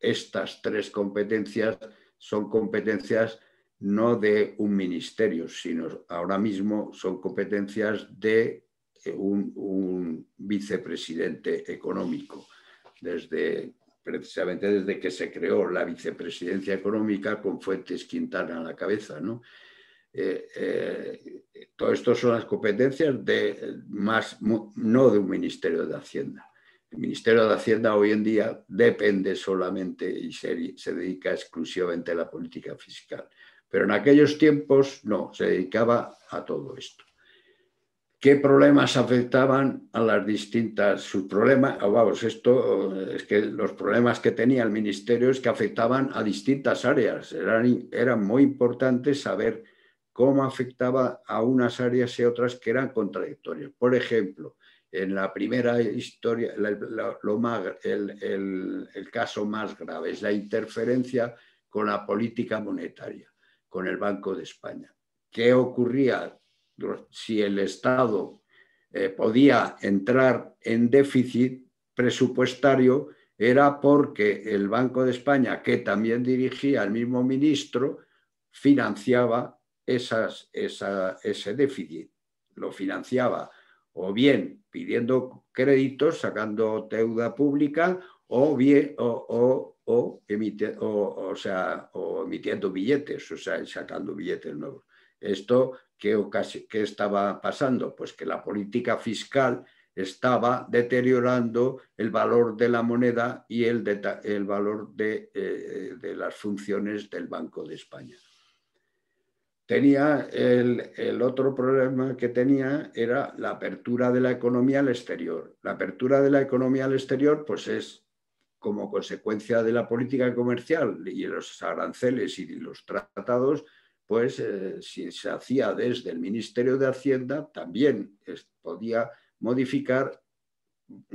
estas tres competencias son competencias no de un ministerio, sino ahora mismo son competencias de eh, un, vicepresidente económico. precisamente desde que se creó la vicepresidencia económica con Fuentes Quintana a la cabeza. ¿no? Eh, eh, todo esto son las competencias de más, no de un Ministerio de Hacienda. El Ministerio de Hacienda hoy en día depende solamente y se dedica exclusivamente a la política fiscal. Pero en aquellos tiempos no, se dedicaba a todo esto. ¿Qué problemas afectaban a las distintas, sus problemas, oh, vamos, esto eh, es que los problemas que tenía el ministerio es que afectaban a distintas áreas, era muy importante saber cómo afectaba a unas áreas y otras que eran contradictorias. Por ejemplo, en la primera historia, lo el caso más grave es la interferencia con la política monetaria con el Banco de España. ¿Qué ocurría si el Estado eh, podía entrar en déficit presupuestario? Era porque el Banco de España, que también dirigía el mismo ministro, financiaba esas, ese déficit. Lo financiaba o bien pidiendo créditos, sacando deuda pública, o, bien, o, emite, o, sea, emitiendo billetes, o sea, sacando billetes nuevos. ¿Esto qué, que estaba pasando? Pues que la política fiscal estaba deteriorando el valor de la moneda y el, el valor de, eh, de, las funciones del Banco de España. Tenía el, el, otro problema que tenía era la apertura de la economía al exterior. La apertura de la economía al exterior pues es como consecuencia de la política comercial y los aranceles y los tratados, pues eh, si se hacía desde el Ministerio de Hacienda, también podía modificar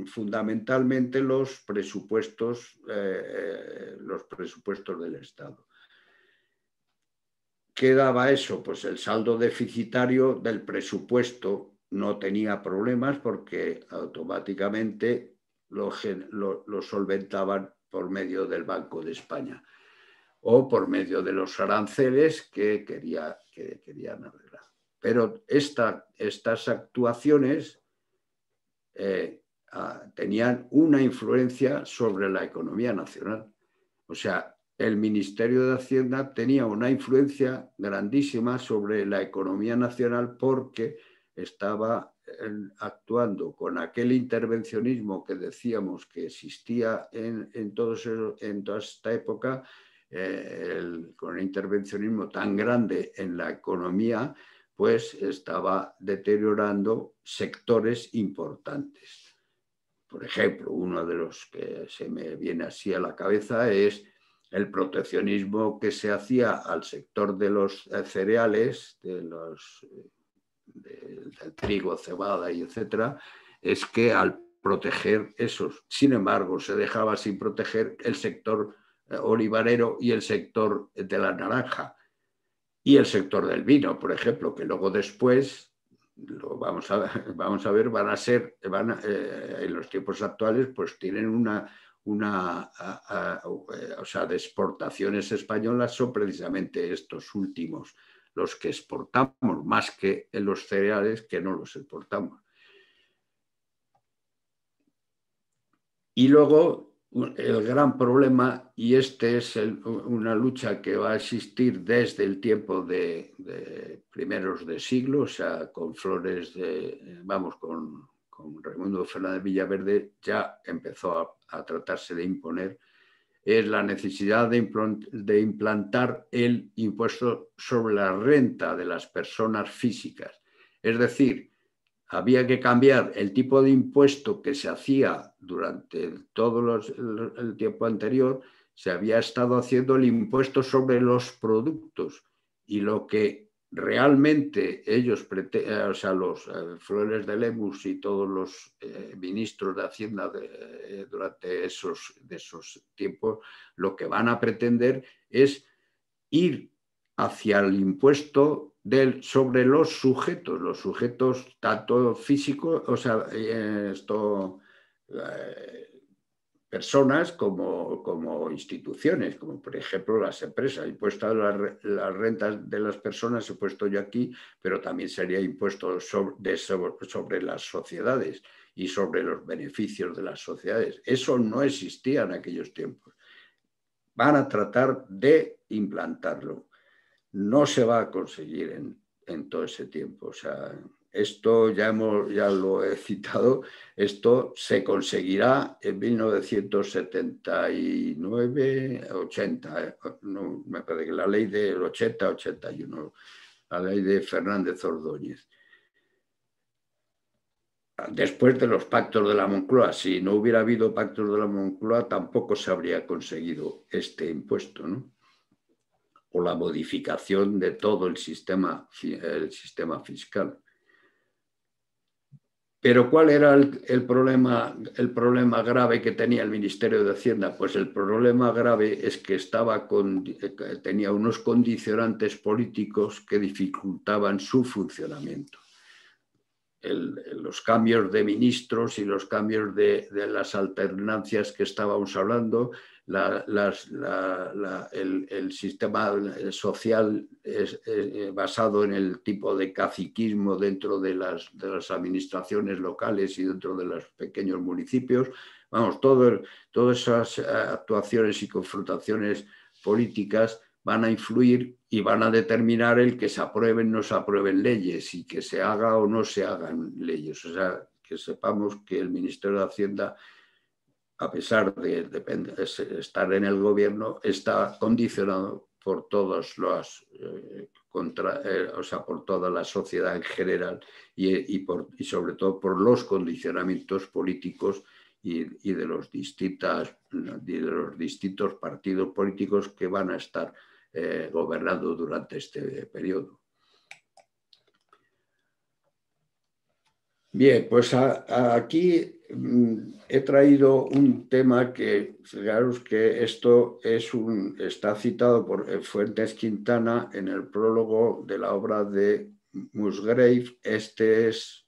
fundamentalmente los presupuestos, eh, eh, los presupuestos del Estado. ¿Qué daba eso? Pues el saldo deficitario del presupuesto no tenía problemas porque automáticamente lo, solventaban por medio del Banco de España o por medio de los aranceles que, quería, que querían arreglar. Pero estas actuaciones eh, ah, tenían una influencia sobre la economía nacional. O sea, el Ministerio de Hacienda tenía una influencia grandísima sobre la economía nacional porque estaba actuando con aquel intervencionismo que decíamos que existía en, toda esta época, eh, con el intervencionismo tan grande en la economía, pues estaba deteriorando sectores importantes. Por ejemplo, uno de los que se me viene así a la cabeza es el proteccionismo que se hacía al sector de los eh, cereales, de los eh, del, trigo, cebada y etcétera, es que al proteger esos, sin embargo, se dejaba sin proteger el sector eh, olivarero y el sector de la naranja y el sector del vino, por ejemplo, que luego después, lo vamos, a, ver, van a ser, eh, en los tiempos actuales, pues tienen una, eh, o sea, de exportaciones españolas son precisamente estos últimos, los que exportamos, más que en los cereales que no los exportamos. Y luego el gran problema, y este es una lucha que va a existir desde el tiempo de, primeros de siglo, o sea, con Flores de, vamos, con, con Raimundo Fernández Villaverde, ya empezó a tratarse de imponer es la necesidad de implantar el impuesto sobre la renta de las personas físicas. Es decir, había que cambiar el tipo de impuesto que se hacía durante todo el tiempo anterior, se había estado haciendo el impuesto sobre los productos y lo que realmente ellos, eh, o sea, los eh, Flores de Lemus y todos los eh, ministros de Hacienda durante esos, de esos tiempos, lo que van a pretender es ir hacia el impuesto del, sobre los sujetos, los sujetos tanto físicos, o sea, esto personas como, como, instituciones, como por ejemplo las empresas. Impuesto a las, rentas de las personas he puesto yo aquí, pero también sería impuesto sobre, sobre, las sociedades y sobre los beneficios de las sociedades. Eso no existía en aquellos tiempos. Van a tratar de implantarlo. No se va a conseguir en, en todo ese tiempo. O sea, esto ya, ya lo he citado, esto se conseguirá en 1979, 80, eh, me parece que la ley del 80-81, la ley de Fernández Ordóñez. Después de los pactos de la Moncloa, si no hubiera habido pactos de la Moncloa, tampoco se habría conseguido este impuesto, ¿no? o la modificación de todo el el sistema fiscal. Pero ¿cuál era el, problema, el problema grave que tenía el Ministerio de Hacienda? Pues el problema grave es que estaba eh, tenía unos condicionantes políticos que dificultaban su funcionamiento. los cambios de ministros y los cambios de las alternancias que estábamos hablando el, sistema social es, eh, basado en el tipo de caciquismo dentro de las, administraciones locales y dentro de los pequeños municipios. Vamos, todas esas actuaciones y confrontaciones políticas van a influir y van a determinar el que se aprueben o no se aprueben leyes y que se haga o no se hagan leyes. O sea, que sepamos que el Ministerio de Hacienda a pesar de, estar en el gobierno, está condicionado por todos los eh, contra, eh, o sea, por toda la sociedad en general y, por, sobre todo por los condicionamientos políticos y, de, los distintas, de los distintos partidos políticos que van a estar eh, gobernando durante este periodo. Bien, pues aquí mm, he traído un tema que, fijaros que esto es un, está citado por eh, Fuentes Quintana en el prólogo de la obra de Musgrave. Este, es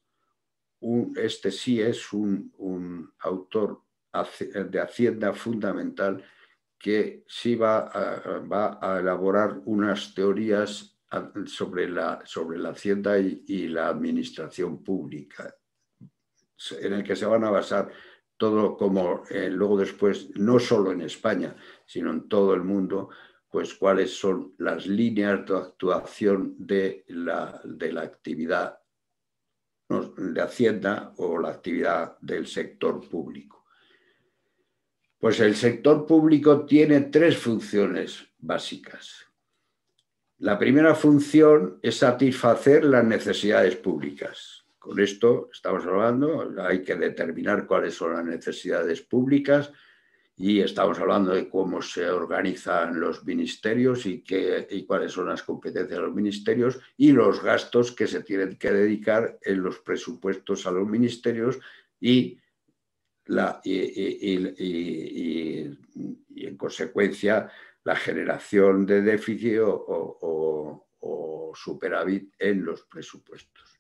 un, este sí es un, autor de Hacienda fundamental que sí va a elaborar unas teorías sobre la, hacienda y, la administración pública, en el que se van a basar todo como eh, luego después, no solo en España, sino en todo el mundo, pues cuáles son las líneas de actuación de la, de la actividad de Hacienda o la actividad del sector público. Pues el sector público tiene tres funciones básicas la primera función es satisfacer las necesidades públicas. Con esto estamos hablando, hay que determinar cuáles son las necesidades públicas y estamos hablando de cómo se organizan los ministerios y, cuáles son las competencias de los ministerios y los gastos que se tienen que dedicar en los presupuestos a los ministerios y y, en consecuencia la generación de déficit o, superávit en los presupuestos.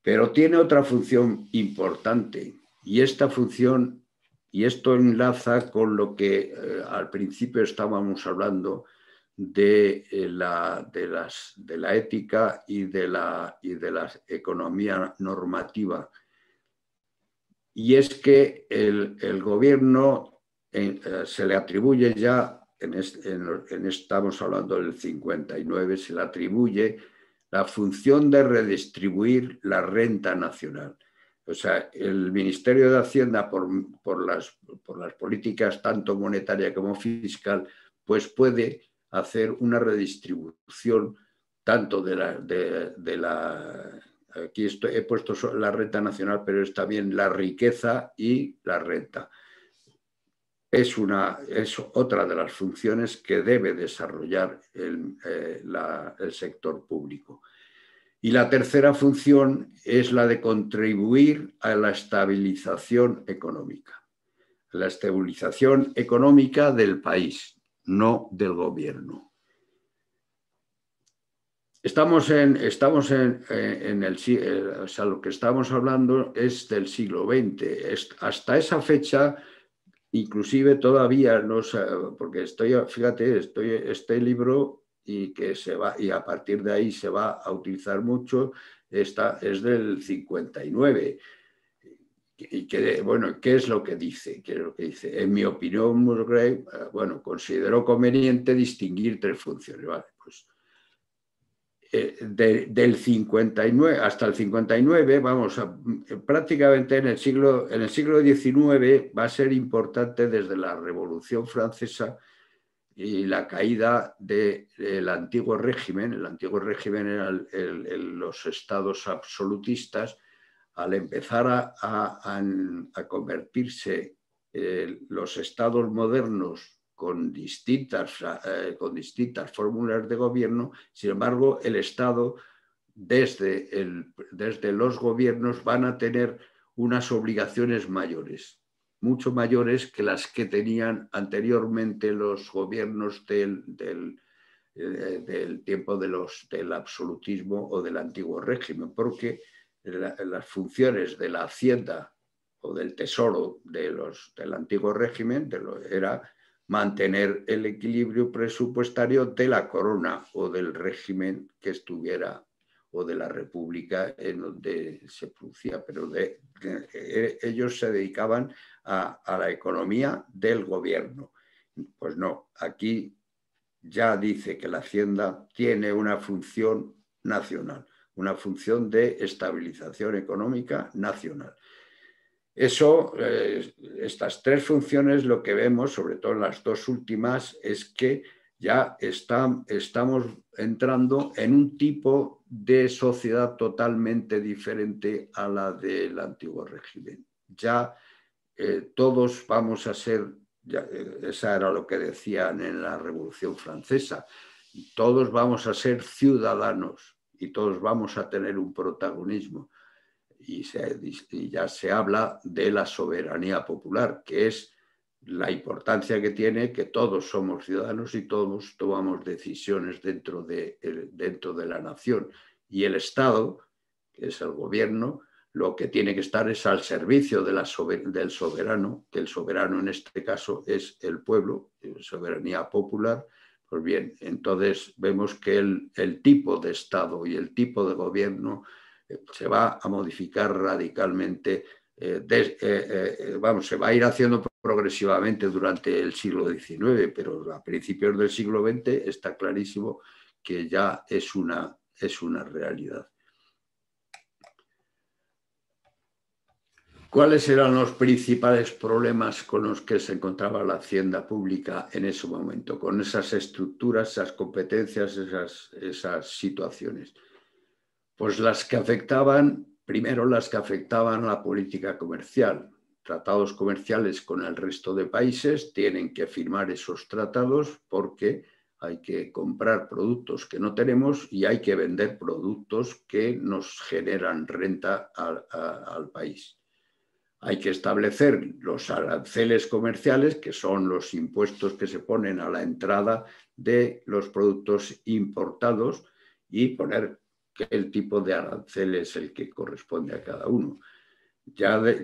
Pero tiene otra función importante y esta función, y esto enlaza con lo que eh, al principio estábamos hablando de, eh, la, las, de la ética y de la, y de la economía normativa. Y es que el, gobierno eh, se le atribuye ya en, este, estamos hablando del 59, se le atribuye la función de redistribuir la renta nacional. O sea, el Ministerio de Hacienda, por, las, políticas tanto monetaria como fiscal, pues puede hacer una redistribución tanto de la, de, la aquí he puesto la renta nacional, pero es también la riqueza y la renta es, una, es otra de las funciones que debe desarrollar eh, el, sector público. Y la tercera función es la de contribuir a la estabilización económica, la estabilización económica del país, no del gobierno. Estamos en, eh, el, eh, lo que estamos hablando es del siglo XX. hasta esa fecha, Inclusive todavía no porque estoy, fíjate, estoy, este libro y que se va, y a partir de ahí se va a utilizar mucho, esta es del 59 y que, bueno, ¿qué es lo que dice? ¿Qué es lo que dice? En mi opinión, Musgrave, eh, bueno, consideró conveniente distinguir tres funciones. ¿vale? Eh, del 59 hasta el 59, vamos, a, eh, prácticamente en el, siglo, en el siglo XIX va a ser importante desde la Revolución Francesa y la caída del antiguo régimen. El antiguo régimen eran los estados absolutistas. Al empezar a, convertirse eh, los estados modernos con distintas, eh, con distintas fórmulas de gobierno, sin embargo, el Estado, desde, desde los gobiernos, van a tener unas obligaciones mayores, mucho mayores que las que tenían anteriormente los gobiernos del, eh, tiempo de los, del absolutismo o del antiguo régimen, porque las funciones de la hacienda o del tesoro de los, del antiguo régimen de era mantener el equilibrio presupuestario de la corona o del régimen que estuviera o de la república en donde se producía, pero de, eh, eh, ellos se dedicaban a la economía del gobierno. Pues no, aquí ya dice que la Hacienda tiene una función nacional, una función de estabilización económica nacional. Eso, eh, estas tres funciones, lo que vemos, sobre todo en las dos últimas, es que ya estamos entrando en un tipo de sociedad totalmente diferente a la del antiguo régimen. Ya eh, todos vamos a ser, eh, esa era lo que decían en la Revolución Francesa, todos vamos a ser ciudadanos y todos vamos a tener un protagonismo y, ya se habla de la soberanía popular, que es la importancia que tiene que todos somos ciudadanos y todos tomamos decisiones dentro de, dentro de la nación. Y el Estado, que es el gobierno, lo que tiene que estar es al servicio del soberano, que el soberano en este caso es el pueblo, eh, soberanía popular. Pues bien, entonces vemos que el tipo de Estado y el tipo de gobierno se va a modificar radicalmente, eh, eh, eh, vamos, se va a ir haciendo progresivamente durante el siglo XIX, pero a principios del siglo XX está clarísimo que ya es una, es una realidad. ¿Cuáles eran los principales problemas con los que se encontraba la hacienda pública en ese momento, con esas estructuras, esas competencias, esas, esas situaciones? Pues las que afectaban, primero las que afectaban la política comercial. Tratados comerciales con el resto de países tienen que firmar esos tratados porque hay que comprar productos que no tenemos y hay que vender productos que nos generan renta al, país. Hay que establecer los aranceles comerciales, que son los impuestos que se ponen a la entrada de los productos importados, y poner el tipo de arancel es el que corresponde a cada uno. Ya, eh,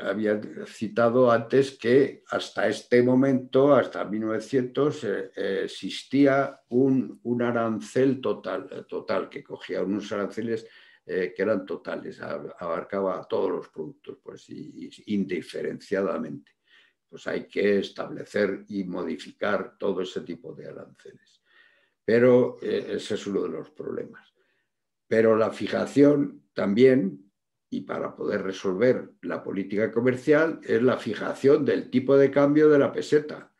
había citado antes que hasta este momento, hasta 1900, eh, eh, existía un, arancel total, que cogía unos aranceles que eran totales, abarcaba a todos los productos, pues indiferenciadamente. Pues hay que establecer y modificar todo ese tipo de aranceles pero eh, ese es uno de los problemas. Pero la fijación también, y para poder resolver la política comercial, es la fijación del tipo de cambio de la peseta.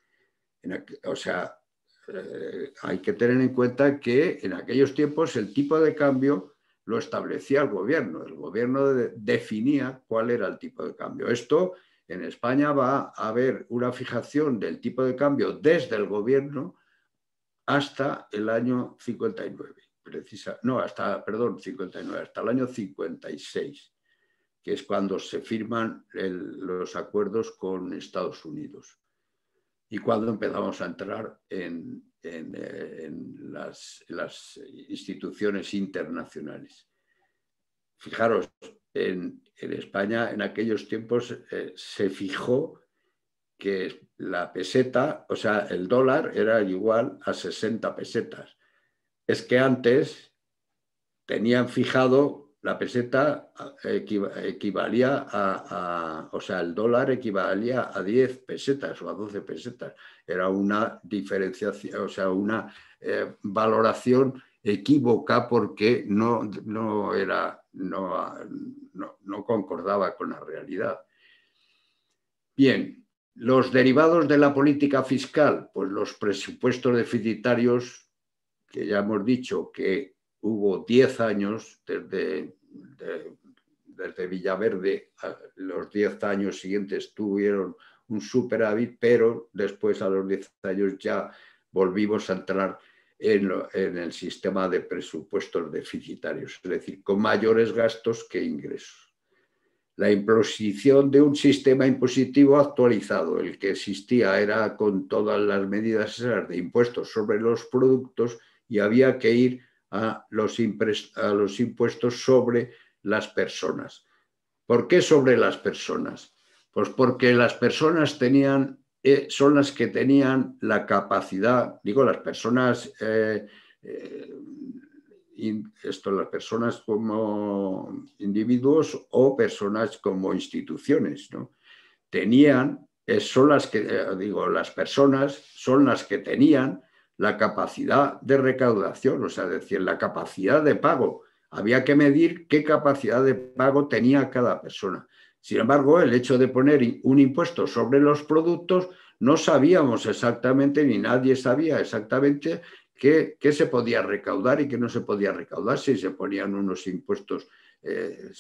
o sea, eh, hay que tener en cuenta que en aquellos tiempos el tipo de cambio lo establecía el gobierno. El gobierno definía cuál era el tipo de cambio. Esto en España va a haber una fijación del tipo de cambio desde el gobierno hasta el año 59, precisa, no, hasta, perdón, 59, hasta el año 56, que es cuando se firman los acuerdos con Estados Unidos y cuando empezamos a entrar en, eh, las, instituciones internacionales. Fijaros, en, España en aquellos tiempos eh, se fijó que la peseta, o sea, el dólar era igual a 60 pesetas. Es que antes tenían fijado la peseta equivalía a, o sea, el dólar equivalía a 10 pesetas o a 12 pesetas. Era una diferenciación, o sea, una eh, valoración equívoca porque no, era, no concordaba con la realidad. Bien, los derivados de la política fiscal, pues los presupuestos deficitarios, que ya hemos dicho que hubo 10 años desde, Villaverde, los 10 años siguientes tuvieron un superávit, pero después a los 10 años ya volvimos a entrar en, en el sistema de presupuestos deficitarios, es decir, con mayores gastos que ingresos la imposición de un sistema impositivo actualizado. El que existía era con todas las medidas de impuestos sobre los productos y había que ir a los, a los impuestos sobre las personas. ¿Por qué sobre las personas? Pues porque las personas tenían, eh, son las que tenían la capacidad, digo, las personas eh, eh, esto, las personas como individuos o personas como instituciones, ¿no? Tenían, son las que, eh, digo, las personas son las que tenían la capacidad de recaudación, o sea, decir, la capacidad de pago. Había que medir qué capacidad de pago tenía cada persona. Sin embargo, el hecho de poner un impuesto sobre los productos, no sabíamos exactamente, ni nadie sabía exactamente ¿Qué, se podía recaudar y qué no se podía recaudar si se ponían unos impuestos? Eh,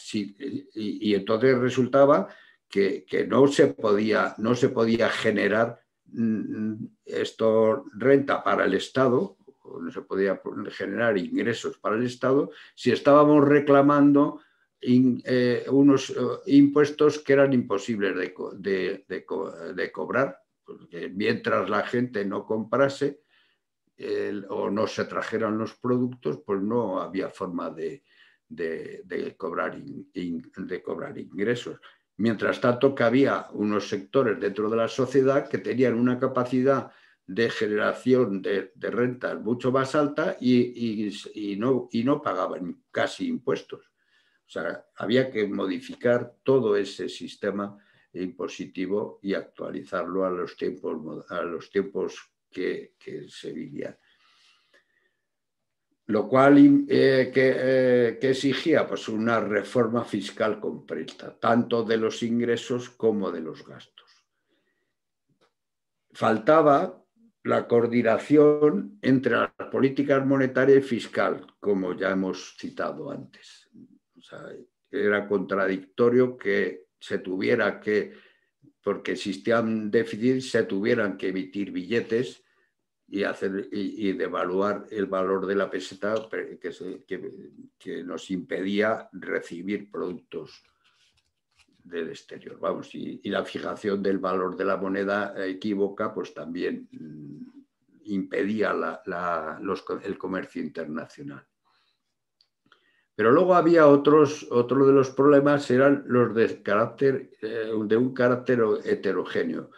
y, entonces resultaba que, no, se podía, no se podía generar mm, mm, esto renta para el Estado, no se podía generar ingresos para el Estado, si estábamos reclamando eh, unos eh, impuestos que eran imposibles de, cobrar, mientras la gente no comprase, o no se trajeran los productos, pues no había forma de, cobrar de cobrar ingresos. Mientras tanto que había unos sectores dentro de la sociedad que tenían una capacidad de generación de, rentas mucho más alta y, no, y no pagaban casi impuestos. O sea, había que modificar todo ese sistema impositivo y actualizarlo a los tiempos, a los tiempos que, se vivía. Lo cual eh, eh, que, exigía pues, una reforma fiscal completa, tanto de los ingresos como de los gastos. Faltaba la coordinación entre las políticas monetaria y fiscal, como ya hemos citado antes. era contradictorio que se tuviera que porque existían déficits, se tuvieran que emitir billetes y, hacer, y, devaluar el valor de la peseta que, nos impedía recibir productos del exterior. Vamos, y, la fijación del valor de la moneda equívoca pues también mm, impedía el comercio internacional. Pero luego había otros, otro de los problemas eran los de, carácter, eh, de un carácter heterogéneo.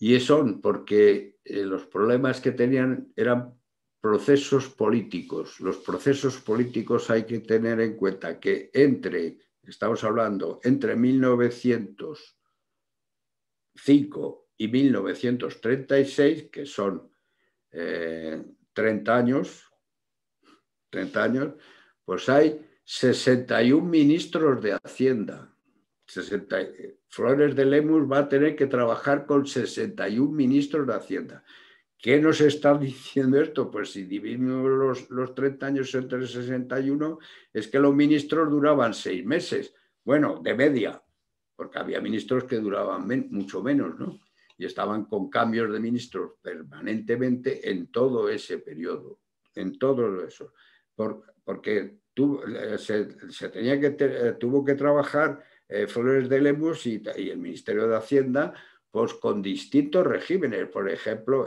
Y son porque eh, los problemas que tenían eran procesos políticos. Los procesos políticos hay que tener en cuenta que entre, estamos hablando, entre 1905 y 1936, que son 30 eh, años, 30 años, pues hay 61 ministros de Hacienda. Flores de Lemus va a tener que trabajar con 61 ministros de Hacienda. ¿Qué nos está diciendo esto? Pues si dividimos los, 30 años entre 61, es que los ministros duraban seis meses. Bueno, de media, porque había ministros que duraban mucho menos, ¿no? Y estaban con cambios de ministros permanentemente en todo ese periodo, en todo eso. Por, porque eh, se, tenía que eh, tuvo que trabajar eh, Flores de Lemus y, el Ministerio de Hacienda pues, con distintos regímenes. Por ejemplo,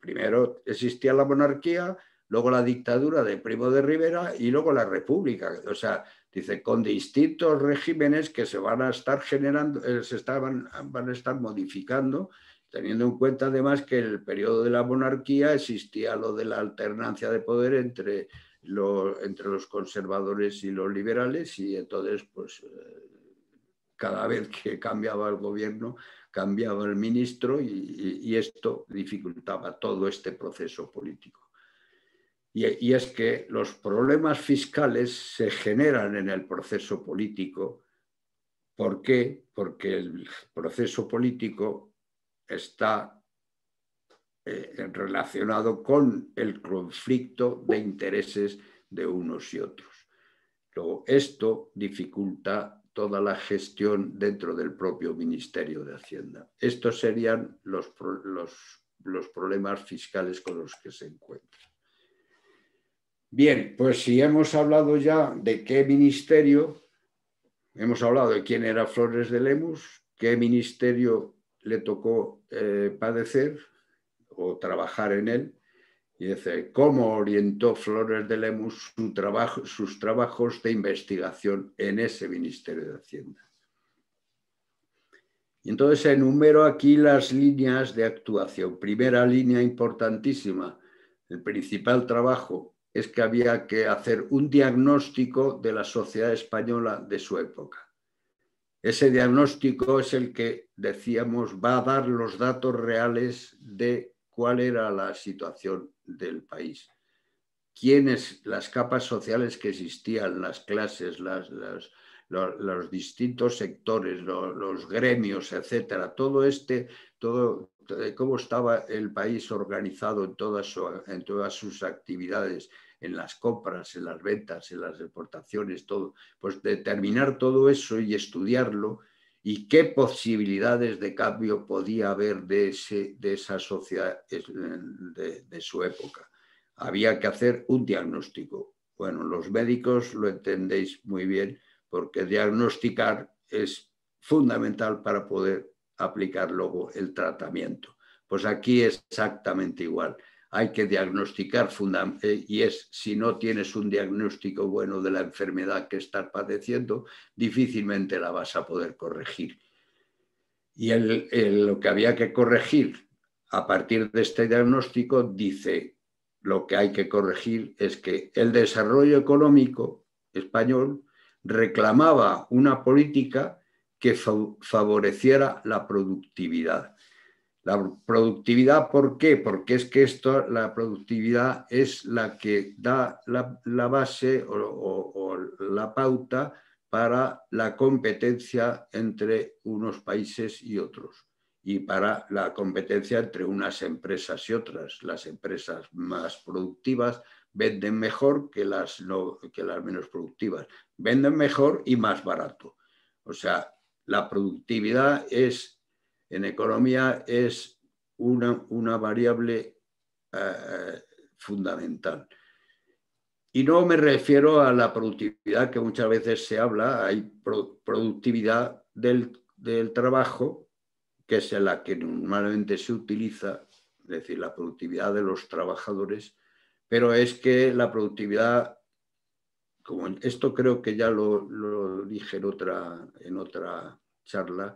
primero existía la monarquía, luego la dictadura de Primo de Rivera y luego la república. O sea, dice, con distintos regímenes que se van a estar generando, se van a estar modificando teniendo en cuenta además que en el periodo de la monarquía existía lo de la alternancia de poder entre entre los conservadores y los liberales y entonces pues eh, cada vez que cambiaba el gobierno cambiaba el ministro y, esto dificultaba todo este proceso político. Y, y es que los problemas fiscales se generan en el proceso político. ¿Por qué? Porque el proceso político está eh, relacionado con el conflicto de intereses de unos y otros. Luego, esto dificulta toda la gestión dentro del propio Ministerio de Hacienda. Estos serían los, problemas fiscales con los que se encuentra. Bien, pues si hemos hablado ya de qué ministerio, hemos hablado de quién era Flores de Lemus, qué ministerio le tocó eh, padecer, o trabajar en él. Y dice, ¿cómo orientó Flores de Lemus su trabajo, sus trabajos de investigación en ese Ministerio de Hacienda? Y entonces enumero aquí las líneas de actuación. Primera línea importantísima, el principal trabajo es que había que hacer un diagnóstico de la sociedad española de su época. Ese diagnóstico es el que, decíamos, va a dar los datos reales de cuál era la situación del país, quiénes, las capas sociales que existían, las clases, los, distintos sectores, los, gremios, etcétera, todo este, todo, eh, cómo estaba el país organizado en todas, en todas sus actividades, en las compras, en las ventas, en las exportaciones, todo, pues determinar todo eso y estudiarlo y qué posibilidades de cambio podía haber de, esa sociedad de, su época. Había que hacer un diagnóstico. Bueno, los médicos lo entendéis muy bien porque diagnosticar es fundamental para poder aplicar luego el tratamiento. Pues aquí es exactamente igual hay que diagnosticar eh, y es si no tienes un diagnóstico bueno de la enfermedad que estás padeciendo, difícilmente la vas a poder corregir. Y lo que había que corregir a partir de este diagnóstico dice lo que hay que corregir es que el desarrollo económico español reclamaba una política que favoreciera la productividad la productividad, ¿por qué? Porque es que esto, la productividad es la que da la, base o, la pauta para la competencia entre unos países y otros y para la competencia entre unas empresas y otras. Las empresas más productivas venden mejor que las, que las menos productivas, venden mejor y más barato. O sea, la productividad es en economía es una, variable eh, fundamental. Y no me refiero a la productividad que muchas veces se habla, hay productividad del, trabajo, que es la que normalmente se utiliza, es decir, la productividad de los trabajadores, pero es que la productividad como esto creo que ya lo, dije otra, en otra charla,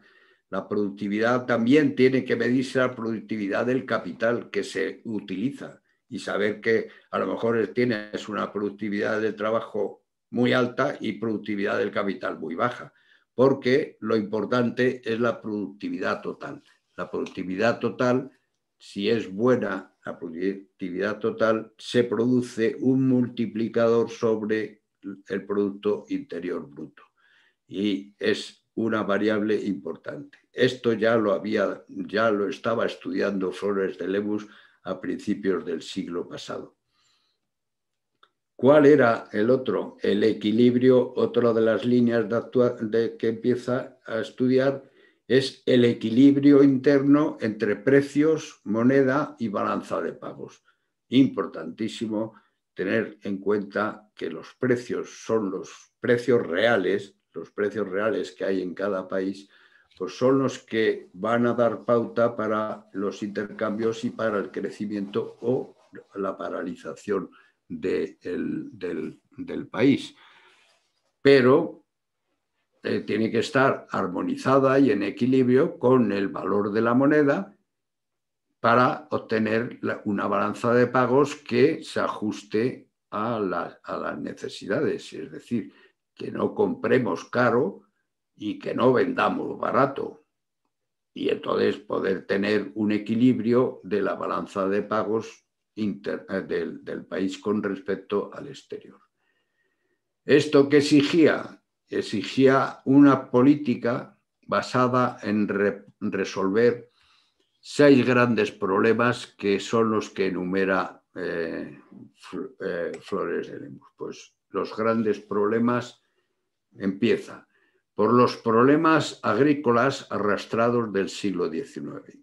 la productividad también tiene que medirse la productividad del capital que se utiliza y saber que a lo mejor tienes una productividad de trabajo muy alta y productividad del capital muy baja, porque lo importante es la productividad total. La productividad total, si es buena, la productividad total se produce un multiplicador sobre el Producto Interior Bruto. Y es una variable importante. Esto ya lo, había, ya lo estaba estudiando Flores de Lebus a principios del siglo pasado. ¿Cuál era el otro? El equilibrio, otra de las líneas de que empieza a estudiar es el equilibrio interno entre precios, moneda y balanza de pagos. Importantísimo tener en cuenta que los precios son los precios reales los precios reales que hay en cada país, pues son los que van a dar pauta para los intercambios y para el crecimiento o la paralización del, país. Pero eh, tiene que estar armonizada y en equilibrio con el valor de la moneda para obtener una balanza de pagos que se ajuste a, a las necesidades. Es decir, que no compremos caro y que no vendamos barato. Y entonces poder tener un equilibrio de la balanza de pagos eh, del, país con respecto al exterior. ¿Esto qué exigía? Exigía una política basada en resolver seis grandes problemas que son los que enumera eh, eh, Flores de Pues los grandes problemas empieza por los problemas agrícolas arrastrados del siglo XIX.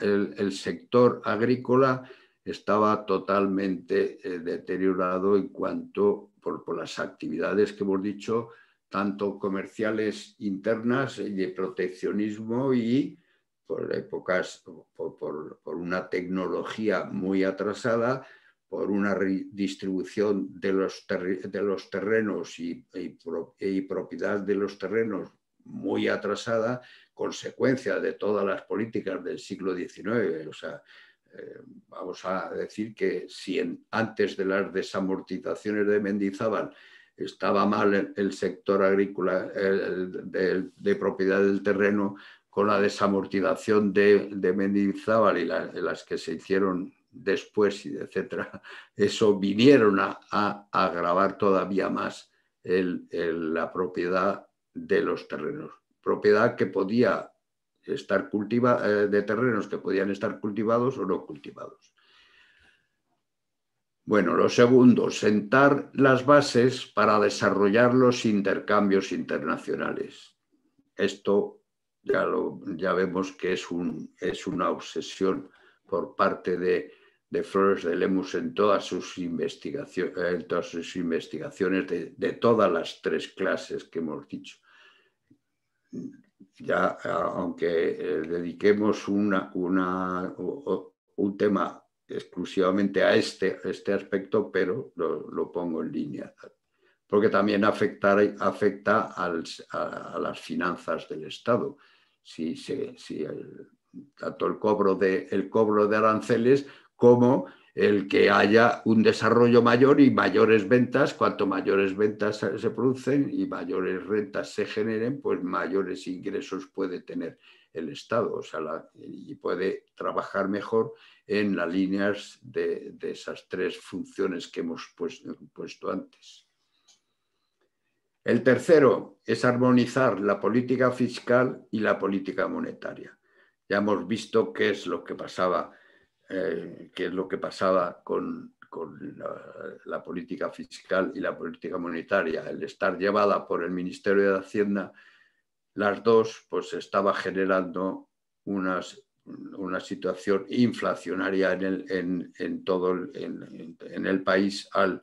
El, sector agrícola estaba totalmente eh, deteriorado en cuanto por, las actividades que hemos dicho, tanto comerciales internas y de proteccionismo y por épocas, por una tecnología muy atrasada, por una redistribución de los, de los terrenos y, propiedad de los terrenos muy atrasada, consecuencia de todas las políticas del siglo XIX. O sea, eh, vamos a decir que si antes de las desamortizaciones de Mendizábal estaba mal el, sector agrícola de, propiedad del terreno, con la desamortización de, Mendizábal y las que se hicieron después, y etcétera, eso vinieron a, agravar todavía más la propiedad de los terrenos. Propiedad que podía estar cultivada, eh, de terrenos que podían estar cultivados o no cultivados. Bueno, lo segundo, sentar las bases para desarrollar los intercambios internacionales. Esto ya, lo, ya vemos que es, un, es una obsesión por parte de de Flores de Lemus en todas sus, investigaciones, en todas sus investigaciones de, todas las tres clases que hemos dicho. Ya, aunque eh, dediquemos una, un tema exclusivamente a este, este aspecto, pero lo, pongo en línea, porque también afecta a, las finanzas del Estado. Si, se, si tanto el cobro de, el cobro de aranceles como el que haya un desarrollo mayor y mayores ventas. Cuanto mayores ventas se producen y mayores rentas se generen, pues mayores ingresos puede tener el Estado o sea, y puede trabajar mejor en las líneas de, esas tres funciones que hemos pues, puesto antes. El tercero es armonizar la política fiscal y la política monetaria. Ya hemos visto qué es lo que pasaba eh, qué es lo que pasaba con, la, política fiscal y la política monetaria, el estar llevada por el Ministerio de Hacienda, las dos, pues estaba generando una situación inflacionaria en el, todo en, el país al,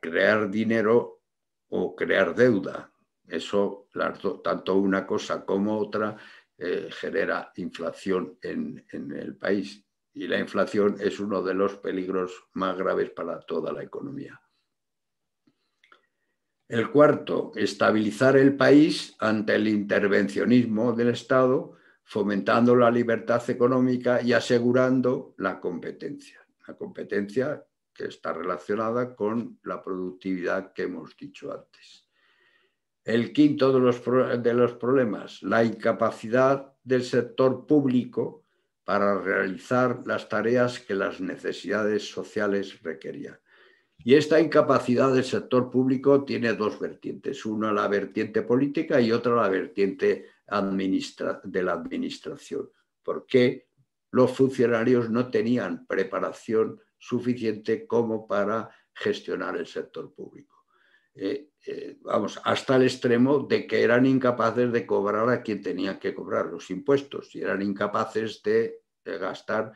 crear dinero o crear deuda. Eso, tanto una cosa como otra, eh, genera inflación en el país y la inflación es uno de los peligros más graves para toda la economía. El cuarto, estabilizar el país ante el intervencionismo del Estado, fomentando la libertad económica y asegurando la competencia. La competencia que está relacionada con la productividad que hemos dicho antes. El quinto de los, problemas, la incapacidad del sector público para realizar las tareas que las necesidades sociales requerían. Y esta incapacidad del sector público tiene dos vertientes, una la vertiente política y otra la vertiente de la administración, porque los funcionarios no tenían preparación suficiente como para gestionar el sector público. Eh, eh, vamos, hasta el extremo de que eran incapaces de cobrar a quien tenían que cobrar los impuestos y eran incapaces de, gastar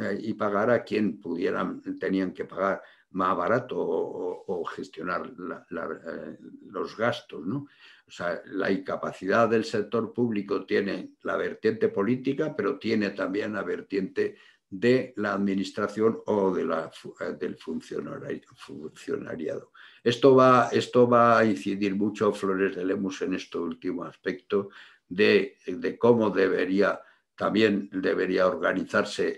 eh, y pagar a quien pudieran, tenían que pagar más barato o, gestionar los gastos. O sea, la incapacidad del sector público tiene la vertiente política, pero tiene también la vertiente de la administración o de la, del funcionariado. Esto va, esto va a incidir mucho Flores de Lemus en este último aspecto de, cómo debería también debería organizarse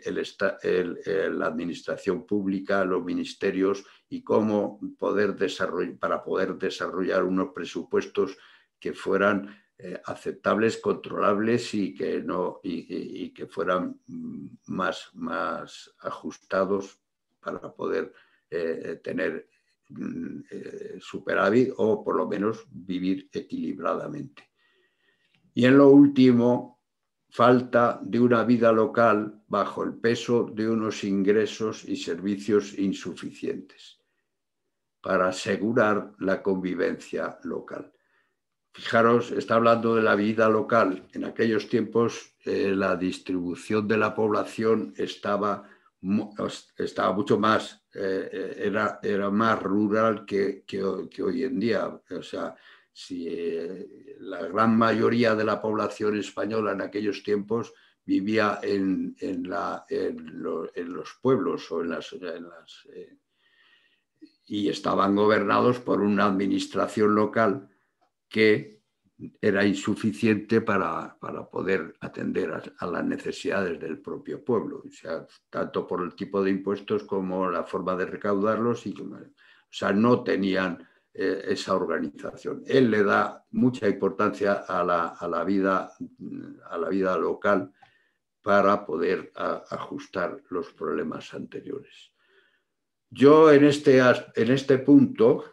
la administración pública, los ministerios y cómo poder desarrollar, para poder desarrollar unos presupuestos que fueran eh, aceptables, controlables y que, no, y, que fueran mm, más, más ajustados para poder eh, tener Mm, eh, superávit o por lo menos vivir equilibradamente. Y en lo último, falta de una vida local bajo el peso de unos ingresos y servicios insuficientes para asegurar la convivencia local. Fijaros, está hablando de la vida local. En aquellos tiempos eh, la distribución de la población estaba, estaba mucho más eh, era, era más rural que, hoy en día. O sea, si eh, la gran mayoría de la población española en aquellos tiempos vivía en, en, los pueblos o en las... las eh, y estaban gobernados por una administración local que era insuficiente para, poder atender a, las necesidades del propio pueblo, tanto por el tipo de impuestos como la forma de recaudarlos, o sea, no tenían eh, esa organización. Él le da mucha importancia a la, a la vida, local para poder ajustar los problemas anteriores. Yo en este, este punto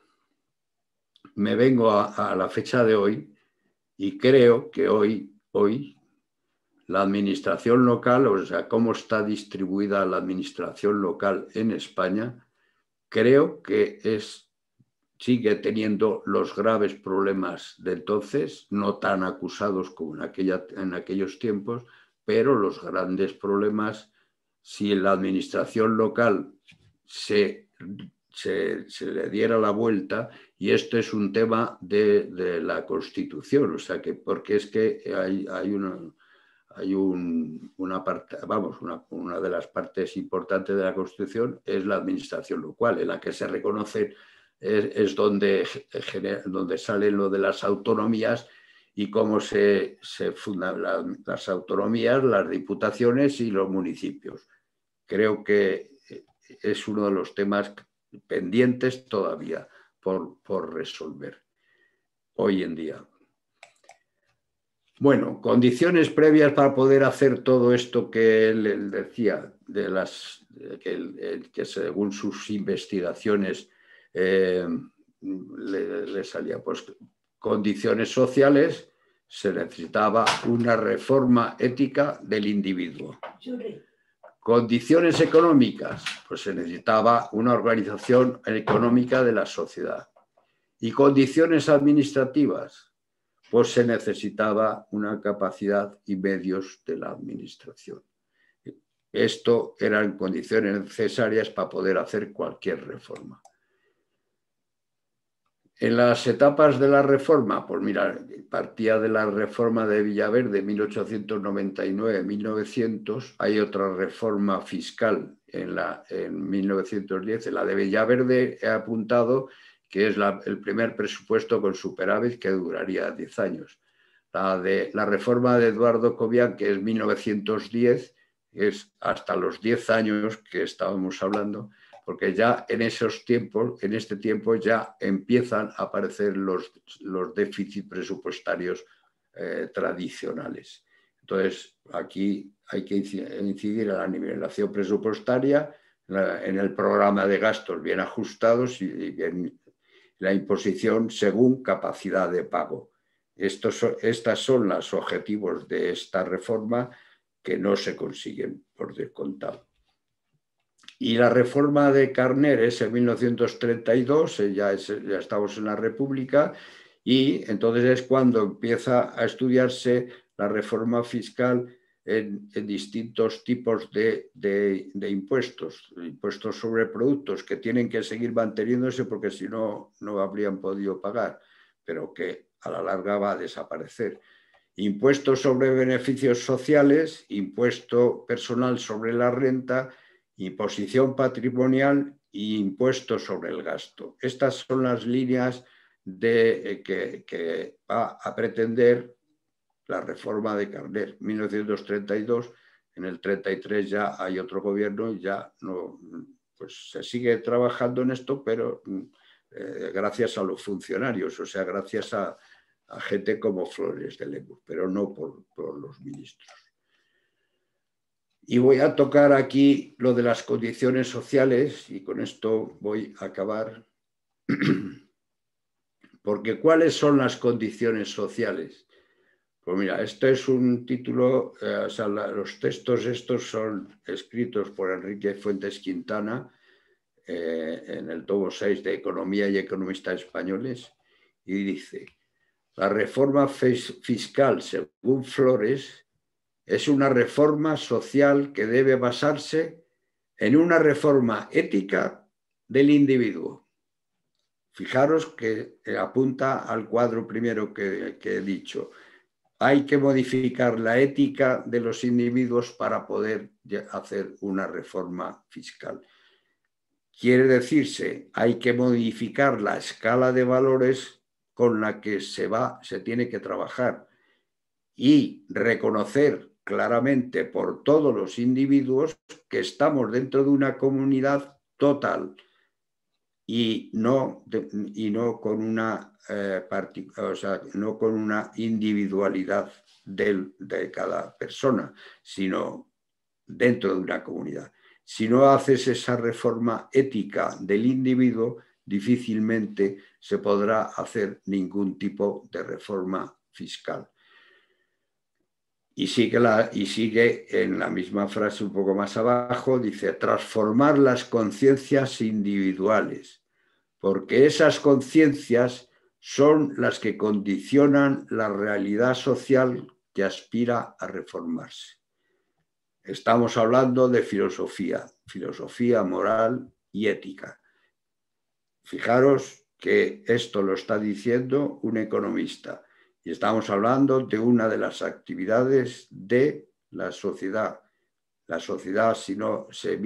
me vengo a la fecha de hoy, y creo que hoy, hoy la administración local, o sea, cómo está distribuida la administración local en España, creo que es, sigue teniendo los graves problemas de entonces, no tan acusados como aquella, en aquellos tiempos, pero los grandes problemas, si la administración local se se, le diera la vuelta y esto es un tema de, la Constitución, o sea que porque es que hay, una hay una parte, vamos, una, de las partes importantes de la Constitución es la administración local, en la que se reconoce, es, donde, donde sale lo de las autonomías y cómo se, fundan las autonomías, las diputaciones y los municipios. Creo que es uno de los temas pendientes todavía por, resolver hoy en día. Bueno, condiciones previas para poder hacer todo esto que él, decía, de las, que, según sus investigaciones eh, le, le, salía, pues condiciones sociales, se necesitaba una reforma ética del individuo. Condiciones económicas, pues se necesitaba una organización económica de la sociedad. Y condiciones administrativas, pues se necesitaba una capacidad y medios de la administración. Esto eran condiciones necesarias para poder hacer cualquier reforma. En las etapas de la reforma, pues mira, partía de la reforma de Villaverde 1899-1900, hay otra reforma fiscal en, 1910, la de Villaverde he apuntado que es el primer presupuesto con superávit que duraría 10 años. La, de, la reforma de Eduardo Cobian, que es 1910, es hasta los 10 años que estábamos hablando, porque ya en esos tiempos, en este tiempo ya empiezan a aparecer los, déficits presupuestarios eh, tradicionales. Entonces, aquí hay que incidir en la nivelación presupuestaria, en el programa de gastos bien ajustados y en la imposición según capacidad de pago. Estos estas son los objetivos de esta reforma que no se consiguen por descontado. Y la reforma de eh, es en 1932, ya, estamos en la República, y entonces es cuando empieza a estudiarse la reforma fiscal en, distintos tipos de, de, impuestos, impuestos sobre productos que tienen que seguir manteniéndose porque si no, no habrían podido pagar, pero que a la larga va a desaparecer. Impuestos sobre beneficios sociales, impuesto personal sobre la renta imposición patrimonial e impuestos sobre el gasto. Estas son las líneas de, eh, que, va a pretender la reforma de Carner, 1932 en el 33 ya hay otro gobierno y ya no, pues se sigue trabajando en esto, pero mm, eh, gracias a los funcionarios, o sea, gracias a, gente como Flores de Lemus, pero no por los ministros. Y voy a tocar aquí lo de las condiciones sociales y con esto voy a acabar. Porque ¿cuáles son las condiciones sociales? Pues mira, esto es un título, eh, los textos estos son escritos por Enrique Fuentes Quintana eh, en el tomo 6 de Economía y Economistas Españoles y dice, la reforma fiscal según Flores es una reforma social que debe basarse en una reforma ética del individuo. Fijaros que apunta al cuadro primero que, he dicho. Hay que modificar la ética de los individuos para poder hacer una reforma fiscal. Quiere decirse, hay que modificar la escala de valores con la que se va, se tiene que trabajar y reconocer claramente por todos los individuos que estamos dentro de una comunidad total y no, con una eh, no con una individualidad de cada persona, sino dentro de una comunidad. Si no haces esa reforma ética del individuo, difícilmente se podrá hacer ningún tipo de reforma fiscal. Y sigue, en la misma frase un poco más abajo, dice, transformar las conciencias individuales, porque esas conciencias son las que condicionan la realidad social que aspira a reformarse. Estamos hablando de filosofía, filosofía moral y ética. Fijaros que esto lo está diciendo un economista. Y estamos hablando de una de las actividades de la sociedad. La sociedad, si no se,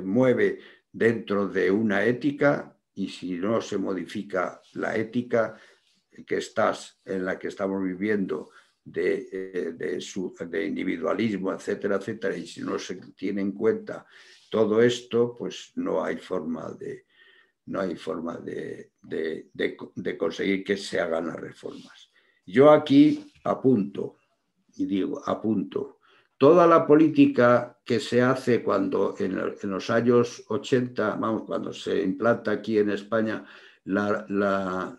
mueve dentro de una ética y si no se modifica la ética que estás, en la que estamos viviendo, eh, de, individualismo, etcétera, etcétera, y si no se tiene en cuenta todo esto, pues no hay forma de, no hay forma de conseguir que se hagan las reformas. Yo aquí apunto y digo, apunto. Toda la política que se hace cuando en, los años 80, vamos, cuando se implanta aquí en España la,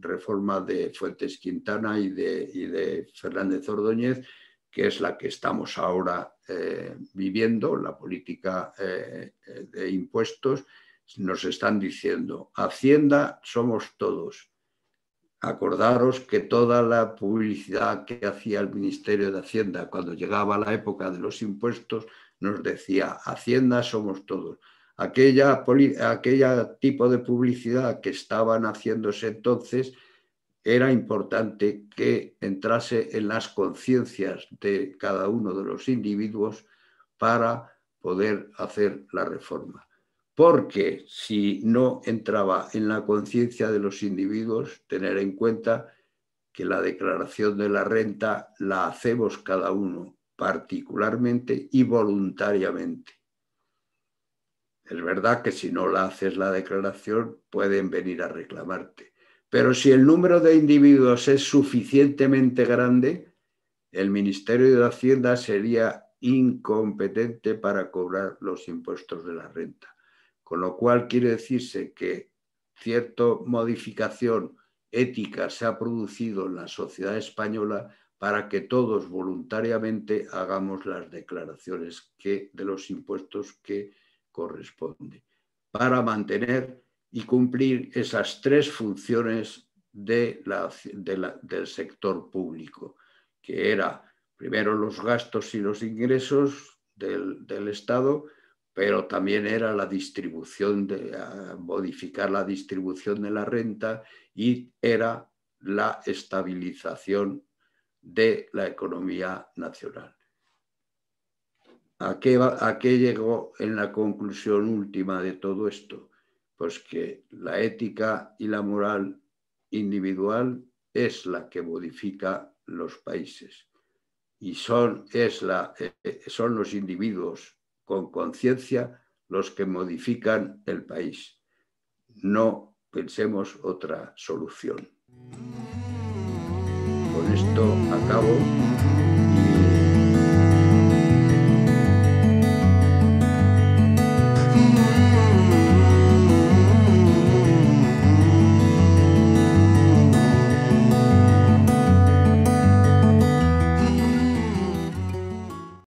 reforma de Fuentes Quintana y de, Fernández Ordóñez, que es la que estamos ahora eh, viviendo, la política eh, de impuestos, nos están diciendo, Hacienda somos todos Acordaros que toda la publicidad que hacía el Ministerio de Hacienda cuando llegaba la época de los impuestos nos decía, Hacienda somos todos. Aquella, aquella tipo de publicidad que estaban haciéndose entonces era importante que entrase en las conciencias de cada uno de los individuos para poder hacer la reforma porque si no entraba en la conciencia de los individuos, tener en cuenta que la declaración de la renta la hacemos cada uno particularmente y voluntariamente. Es verdad que si no la haces la declaración pueden venir a reclamarte, pero si el número de individuos es suficientemente grande, el Ministerio de Hacienda sería incompetente para cobrar los impuestos de la renta con lo cual quiere decirse que cierta modificación ética se ha producido en la sociedad española para que todos voluntariamente hagamos las declaraciones de los impuestos que corresponde, para mantener y cumplir esas tres funciones del sector público, que era primero los gastos y los ingresos del Estado, pero también era la distribución, de, modificar la distribución de la renta y era la estabilización de la economía nacional. ¿A qué, ¿A llegó en la conclusión última de todo esto? Pues que la ética y la moral individual es la que modifica los países y son, eh, eh, son los individuos con conciencia los que modifican el país. No pensemos otra solución. Con esto acabo.